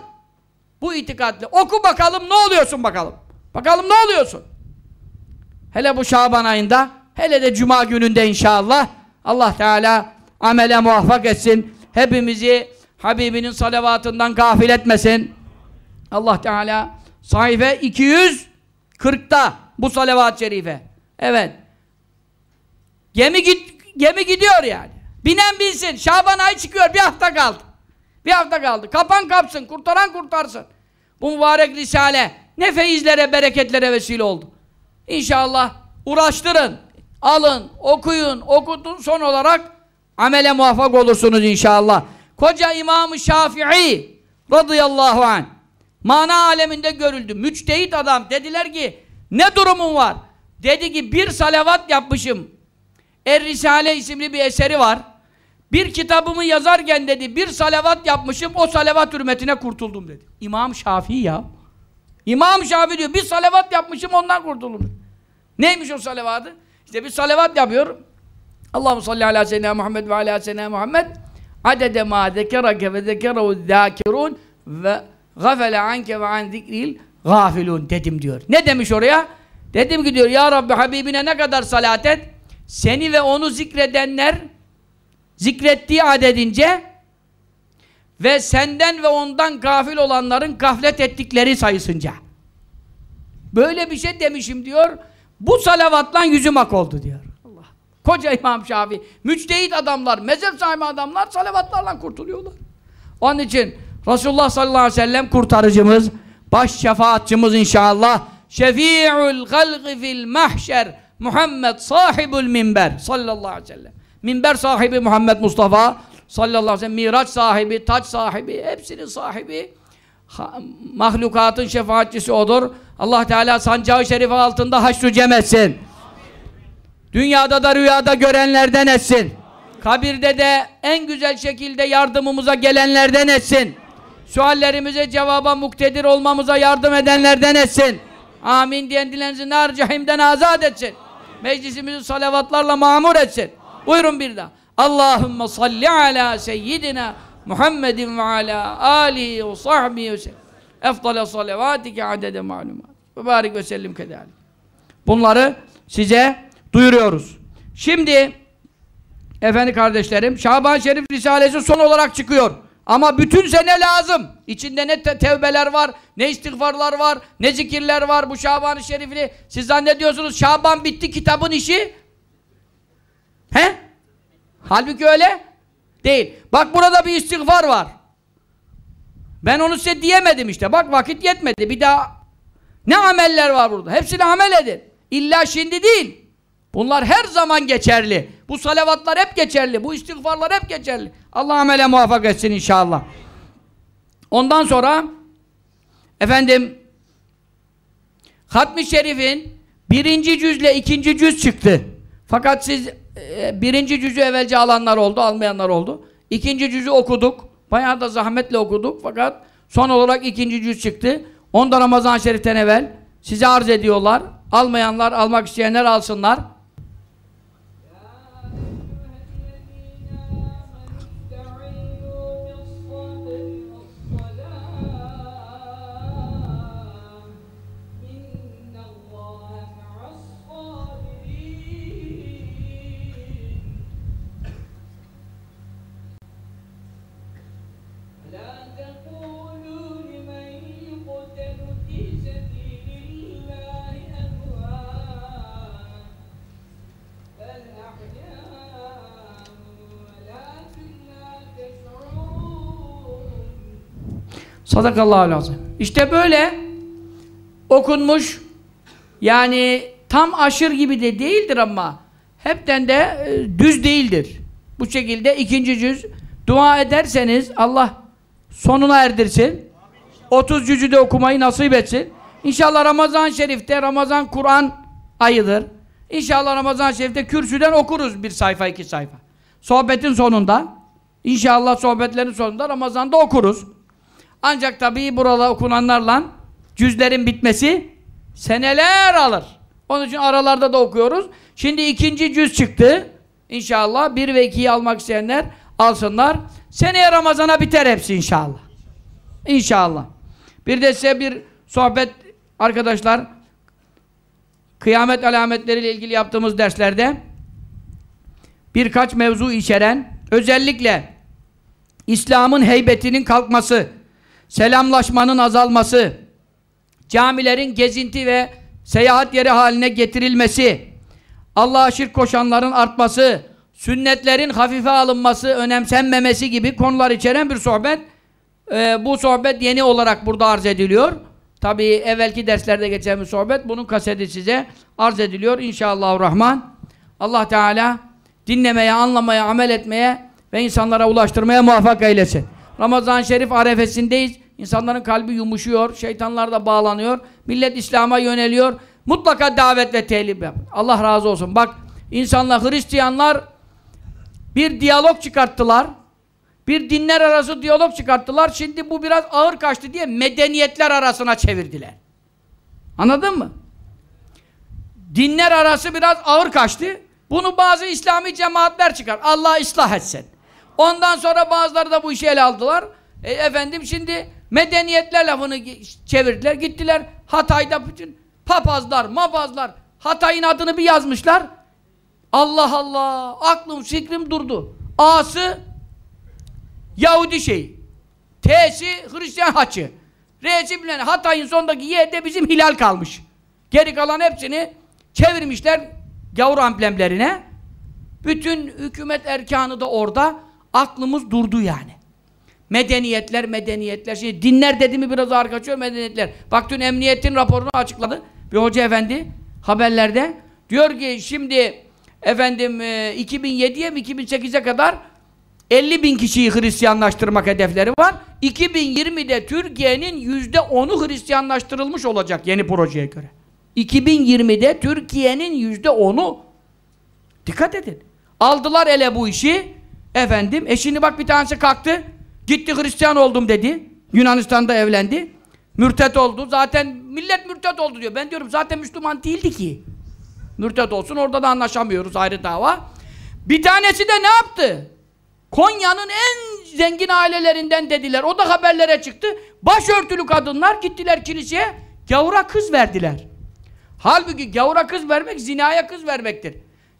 [SPEAKER 1] Bu itikadle. Oku bakalım ne oluyorsun bakalım. Bakalım ne oluyorsun. Hele bu Şaban ayında, hele de Cuma gününde inşallah Allah Teala amele muvaffak etsin. Hepimizi Habibinin salavatından gafil etmesin. Allah Teala sayfa 240'ta bu salavat-ı şerife. Evet. Gemi git gemi gidiyor yani. Binen binsin. Şaban ay çıkıyor. Bir hafta kaldı. Bir hafta kaldı. Kapan kapsın. Kurtaran kurtarsın. Bu mübarek risale ne feyizlere, bereketlere vesile oldu. İnşallah uğraştırın. Alın, okuyun, okutun son olarak amele muvaffak olursunuz inşallah. Koca İmam-ı Şafii radıyallahu anh mana aleminde görüldü. Müçtehit adam. Dediler ki ne durumun var? Dedi ki bir salavat yapmışım. Er Risale isimli bir eseri var. Bir kitabımı yazarken dedi bir salavat yapmışım o salavat hürmetine kurtuldum dedi. İmam Şafii ya. İmam Şafii diyor bir salavat yapmışım ondan kurtuldum. Neymiş o salavatı? İşte bir salavat yapıyor. Allahu salli ala seyyidina Muhammed ve ala seyyidina Muhammed. Adede ma zekereke ve zekerehu zâkirûn ve gafele anke ve an zikril gafilun dedim diyor. Ne demiş oraya? Dedim ki diyor ya Rabbi Habibine ne kadar salat et? Seni ve onu zikredenler zikrettiği adedince ve senden ve ondan gafil olanların gaflet ettikleri sayısınca. Böyle bir şey demişim diyor. Bu salavatla yüzüm ak oldu diyor. Allah. Koca İmam Şafii. Müçtehit adamlar, mezhep sahibi adamlar salavatlarla kurtuluyorlar. Onun için Resulullah sallallahu aleyhi ve sellem kurtarıcımız, baş şefaatçımız inşallah. Şefi'ül halgı fil mahşer Muhammed sahibül minber sallallahu aleyhi ve sellem. Minber sahibi Muhammed Mustafa sallallahu aleyhi ve sellem, miraç sahibi, taç sahibi, hepsinin sahibi mahlukatın şefaatçisi odur. Allah Teala sancağı şerifi altında haşru cem etsin. Dünyada da rüyada görenlerden etsin. Kabirde de en güzel şekilde yardımımıza gelenlerden etsin. Suallerimize cevaba muktedir olmamıza yardım edenlerden etsin. Amin diyen dilenizi nar cehimden azat etsin. Meclisimizi salavatlarla mamur etsin. Buyurun bir daha. Allahümme salli ala seyyidina Muhammedin ve ala alihi ve sahbihi ve sellem. Efdale salavatike adede malumat. Ve ve sellim kedalik. Bunları size duyuruyoruz. Şimdi efendi kardeşlerim Şaban Şerif Risalesi son olarak çıkıyor. Ama bütün sene lazım. İçinde ne te tevbeler var, ne istiğfarlar var, ne zikirler var bu Şaban-ı Şerif'li. Siz zannediyorsunuz Şaban bitti kitabın işi. He? Halbuki öyle Değil. Bak burada bir istiğfar var. Ben onu size diyemedim işte. Bak vakit yetmedi. Bir daha ne ameller var burada? Hepsini amel edin. İlla şimdi değil. Bunlar her zaman geçerli. Bu salavatlar hep geçerli. Bu istiğfarlar hep geçerli. Allah amele muvaffak etsin inşallah. Ondan sonra efendim Hatmi Şerif'in birinci cüzle ikinci cüz çıktı. Fakat siz ee, birinci cüzü evvelce alanlar oldu, almayanlar oldu. İkinci cüzü okuduk. Bayağı da zahmetle okuduk fakat son olarak ikinci cüz çıktı. Onda Ramazan Şerif'ten evvel size arz ediyorlar. Almayanlar, almak isteyenler alsınlar. Sadakallahu lazım. İşte böyle okunmuş yani tam aşır gibi de değildir ama hepten de e, düz değildir. Bu şekilde ikinci cüz dua ederseniz Allah sonuna erdirsin. 30 cüzü de okumayı nasip etsin. İnşallah Ramazan Şerif'te Ramazan Kur'an ayıdır. İnşallah Ramazan Şerif'te kürsüden okuruz bir sayfa iki sayfa. Sohbetin sonunda İnşallah sohbetlerin sonunda Ramazan'da okuruz. Ancak tabii burada okunanlarla cüzlerin bitmesi seneler alır. Onun için aralarda da okuyoruz. Şimdi ikinci cüz çıktı. İnşallah bir ve ikiyi almak isteyenler alsınlar. Seneye Ramazan'a biter hepsi inşallah. İnşallah. Bir de size bir sohbet arkadaşlar kıyamet alametleriyle ilgili yaptığımız derslerde birkaç mevzu içeren özellikle İslam'ın heybetinin kalkması selamlaşmanın azalması, camilerin gezinti ve seyahat yeri haline getirilmesi, Allah'a şirk koşanların artması, sünnetlerin hafife alınması, önemsenmemesi gibi konular içeren bir sohbet. Ee, bu sohbet yeni olarak burada arz ediliyor. Tabi evvelki derslerde geçen bir sohbet. Bunun kaseti size arz ediliyor. İnşallah Rahman. Allah Teala dinlemeye, anlamaya, amel etmeye ve insanlara ulaştırmaya muvaffak eylesin. Ramazan-ı Şerif arefesindeyiz. İnsanların kalbi yumuşuyor, şeytanlar da bağlanıyor. Millet İslam'a yöneliyor. Mutlaka davet ve tehlip yap. Allah razı olsun. Bak insanlar, Hristiyanlar bir diyalog çıkarttılar. Bir dinler arası diyalog çıkarttılar. Şimdi bu biraz ağır kaçtı diye medeniyetler arasına çevirdiler. Anladın mı? Dinler arası biraz ağır kaçtı. Bunu bazı İslami cemaatler çıkar. Allah ıslah etsin. Ondan sonra bazıları da bu işi ele aldılar. E, efendim şimdi Medeniyetler lafını çevirdiler. Gittiler Hatay'da bütün papazlar, mapazlar Hatay'ın adını bir yazmışlar. Allah Allah! Aklım fikrim durdu. A'sı Yahudi şeyi. T'si Hristiyan haçı. R'si bilen Hatay'ın sondaki yerde bizim hilal kalmış. Geri kalan hepsini çevirmişler gavur amblemlerine. Bütün hükümet erkanı da orada. Aklımız durdu yani. Medeniyetler, medeniyetler. Şimdi dinler dedi mi biraz ağır kaçıyor medeniyetler. Bak dün emniyetin raporunu açıkladı. Bir hoca efendi haberlerde. Diyor ki şimdi efendim 2007'ye e, mi 2008'e kadar 50 bin kişiyi Hristiyanlaştırmak hedefleri var. 2020'de Türkiye'nin yüzde %10'u Hristiyanlaştırılmış olacak yeni projeye göre. 2020'de Türkiye'nin yüzde %10'u dikkat edin. Aldılar ele bu işi. Efendim, e şimdi bak bir tanesi kalktı. Gitti Hristiyan oldum dedi. Yunanistan'da evlendi. Mürtet oldu. Zaten millet mürtet oldu diyor. Ben diyorum zaten Müslüman değildi ki. Mürtet olsun orada da anlaşamıyoruz ayrı dava. Bir tanesi de ne yaptı? Konya'nın en zengin ailelerinden dediler. O da haberlere çıktı. Başörtülü kadınlar gittiler kiliseye. Gavura kız verdiler. Halbuki gavura kız vermek zinaya kız vermektir.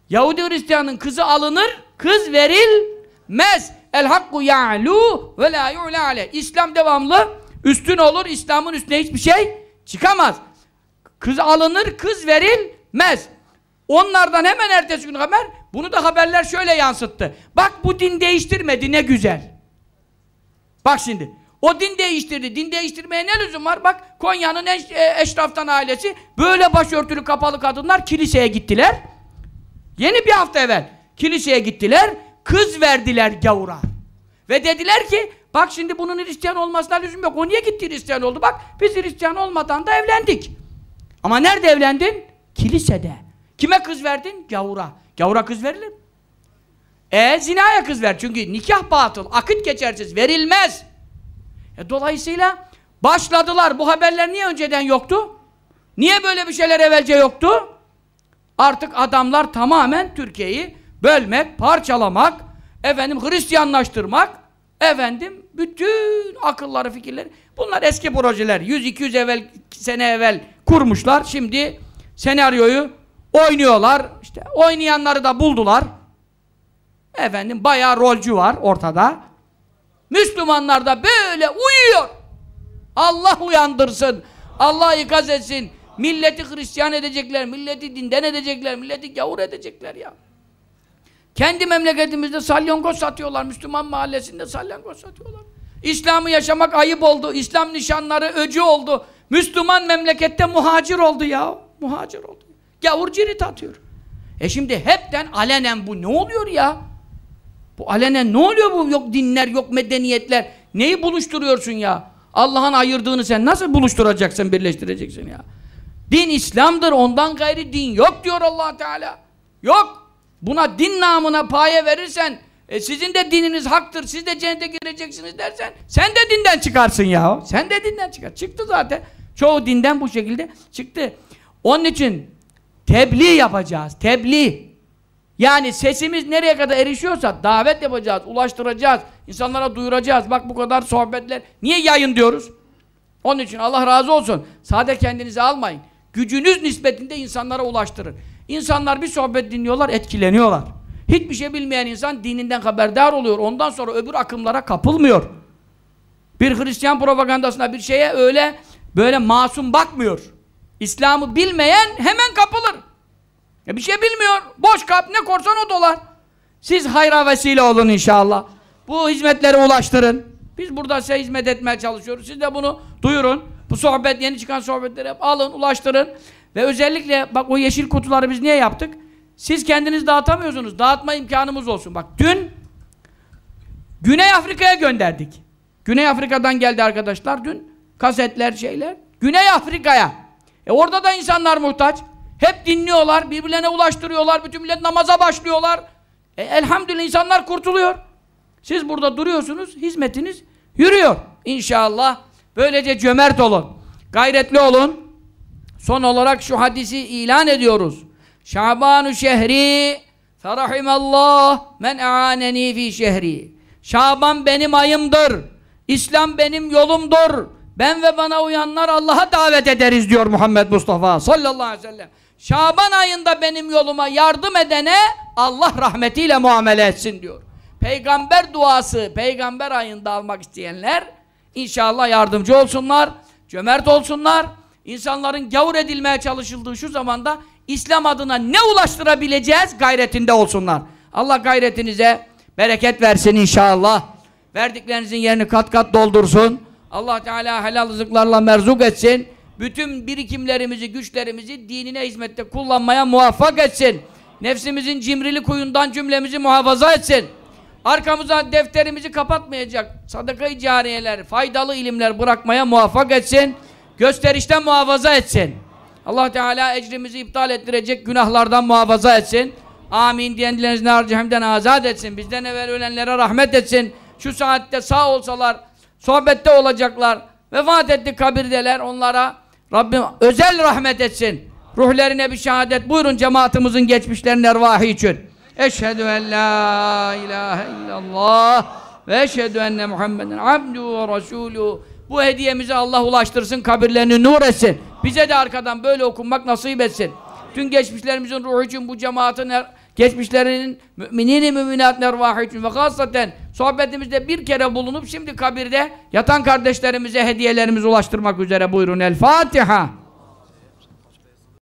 [SPEAKER 1] Yahudi Hristiyanın kızı alınır, kız verilmez. El hakku ya'lu ve la yu'la ale. İslam devamlı üstün olur. İslam'ın üstüne hiçbir şey çıkamaz. Kız alınır, kız verilmez. Onlardan hemen ertesi gün haber, bunu da haberler şöyle yansıttı. Bak bu din değiştirmedi ne güzel. Bak şimdi, o din değiştirdi. Din değiştirmeye ne lüzum var? Bak Konya'nın eş, e, eşraftan ailesi böyle başörtülü kapalı kadınlar kiliseye gittiler. Yeni bir hafta evvel kiliseye gittiler kız verdiler gavura. Ve dediler ki bak şimdi bunun Hristiyan olmasına lüzum yok. O niye gitti Hristiyan oldu? Bak biz Hristiyan olmadan da evlendik. Ama nerede evlendin? Kilisede. Kime kız verdin? Gavura. Gavura kız verilir E zinaya kız ver. Çünkü nikah batıl, akıt geçersiz, verilmez. E, dolayısıyla başladılar. Bu haberler niye önceden yoktu? Niye böyle bir şeyler evvelce yoktu? Artık adamlar tamamen Türkiye'yi bölmek, parçalamak, efendim Hristiyanlaştırmak, efendim bütün akılları, fikirleri. Bunlar eski projeler. 100-200 evvel, sene evvel kurmuşlar. Şimdi senaryoyu oynuyorlar. İşte oynayanları da buldular. Efendim bayağı rolcü var ortada. Müslümanlar da böyle uyuyor. Allah uyandırsın. Allah ikaz etsin. Milleti Hristiyan edecekler, milleti dinden edecekler, milleti gavur edecekler ya. Kendi memleketimizde salyangoz satıyorlar. Müslüman mahallesinde salyangoz satıyorlar. İslam'ı yaşamak ayıp oldu. İslam nişanları öcü oldu. Müslüman memlekette muhacir oldu ya. Muhacir oldu. Gavur cirit atıyor. E şimdi hepten alenen bu ne oluyor ya? Bu alenen ne oluyor bu? Yok dinler, yok medeniyetler. Neyi buluşturuyorsun ya? Allah'ın ayırdığını sen nasıl buluşturacaksın, birleştireceksin ya? Din İslam'dır, ondan gayri din yok diyor allah Teala. Yok. Buna din namına paye verirsen e sizin de dininiz haktır, siz de cennete gireceksiniz dersen sen de dinden çıkarsın ya. Sen de dinden çıkar. Çıktı zaten. Çoğu dinden bu şekilde çıktı. Onun için tebliğ yapacağız. Tebliğ. Yani sesimiz nereye kadar erişiyorsa davet yapacağız, ulaştıracağız, insanlara duyuracağız. Bak bu kadar sohbetler. Niye yayın diyoruz? Onun için Allah razı olsun. Sade kendinizi almayın. Gücünüz nispetinde insanlara ulaştırın. İnsanlar bir sohbet dinliyorlar, etkileniyorlar. Hiçbir şey bilmeyen insan dininden haberdar oluyor. Ondan sonra öbür akımlara kapılmıyor. Bir Hristiyan propagandasına bir şeye öyle böyle masum bakmıyor. İslam'ı bilmeyen hemen kapılır. E bir şey bilmiyor. Boş kap ne korsan o dolar. Siz hayra vesile olun inşallah. Bu hizmetlere ulaştırın. Biz burada size hizmet etmeye çalışıyoruz. Siz de bunu duyurun. Bu sohbet, yeni çıkan sohbetleri hep alın, ulaştırın. Ve özellikle bak o yeşil kutuları biz niye yaptık? Siz kendiniz dağıtamıyorsunuz. Dağıtma imkanımız olsun. Bak dün Güney Afrika'ya gönderdik. Güney Afrika'dan geldi arkadaşlar dün. Kasetler, şeyler. Güney Afrika'ya. E orada da insanlar muhtaç. Hep dinliyorlar, birbirlerine ulaştırıyorlar, bütün millet namaza başlıyorlar. E, elhamdülillah insanlar kurtuluyor. Siz burada duruyorsunuz, hizmetiniz yürüyor. İnşallah böylece cömert olun, gayretli olun. Son olarak şu hadisi ilan ediyoruz. Şabanu şehri ferahimallah men aaneni fi şehri. Şaban benim ayımdır. İslam benim yolumdur. Ben ve bana uyanlar Allah'a davet ederiz diyor Muhammed Mustafa sallallahu aleyhi ve sellem. Şaban ayında benim yoluma yardım edene Allah rahmetiyle muamele etsin diyor. Peygamber duası, peygamber ayında almak isteyenler inşallah yardımcı olsunlar, cömert olsunlar insanların gavur edilmeye çalışıldığı şu zamanda İslam adına ne ulaştırabileceğiz gayretinde olsunlar. Allah gayretinize bereket versin inşallah. Verdiklerinizin yerini kat kat doldursun. Allah Teala helal rızıklarla merzuk etsin. Bütün birikimlerimizi, güçlerimizi dinine hizmette kullanmaya muvaffak etsin. Nefsimizin cimrili kuyundan cümlemizi muhafaza etsin. Arkamıza defterimizi kapatmayacak sadaka-i cariyeler, faydalı ilimler bırakmaya muvaffak etsin gösterişten muhafaza etsin. Allah Teala ecrimizi iptal ettirecek günahlardan muhafaza etsin. Amin diyen dilerinizin harcihimden azat etsin. Bizden evvel ölenlere rahmet etsin. Şu saatte sağ olsalar, sohbette olacaklar. Vefat etti kabirdeler onlara. Rabbim özel rahmet etsin. Ruhlerine bir şehadet buyurun cemaatimizin geçmişlerinin ervahı için. Eşhedü en la ilahe illallah ve eşhedü enne Muhammeden abdu ve resulü bu hediyemizi Allah ulaştırsın, kabirlerini nur etsin. Bize de arkadan böyle okunmak nasip etsin. Tüm geçmişlerimizin ruhu için bu cemaatin geçmişlerinin müminini müminat ervahı için ve hasaten sohbetimizde bir kere bulunup şimdi kabirde yatan kardeşlerimize hediyelerimizi ulaştırmak üzere buyurun El Fatiha.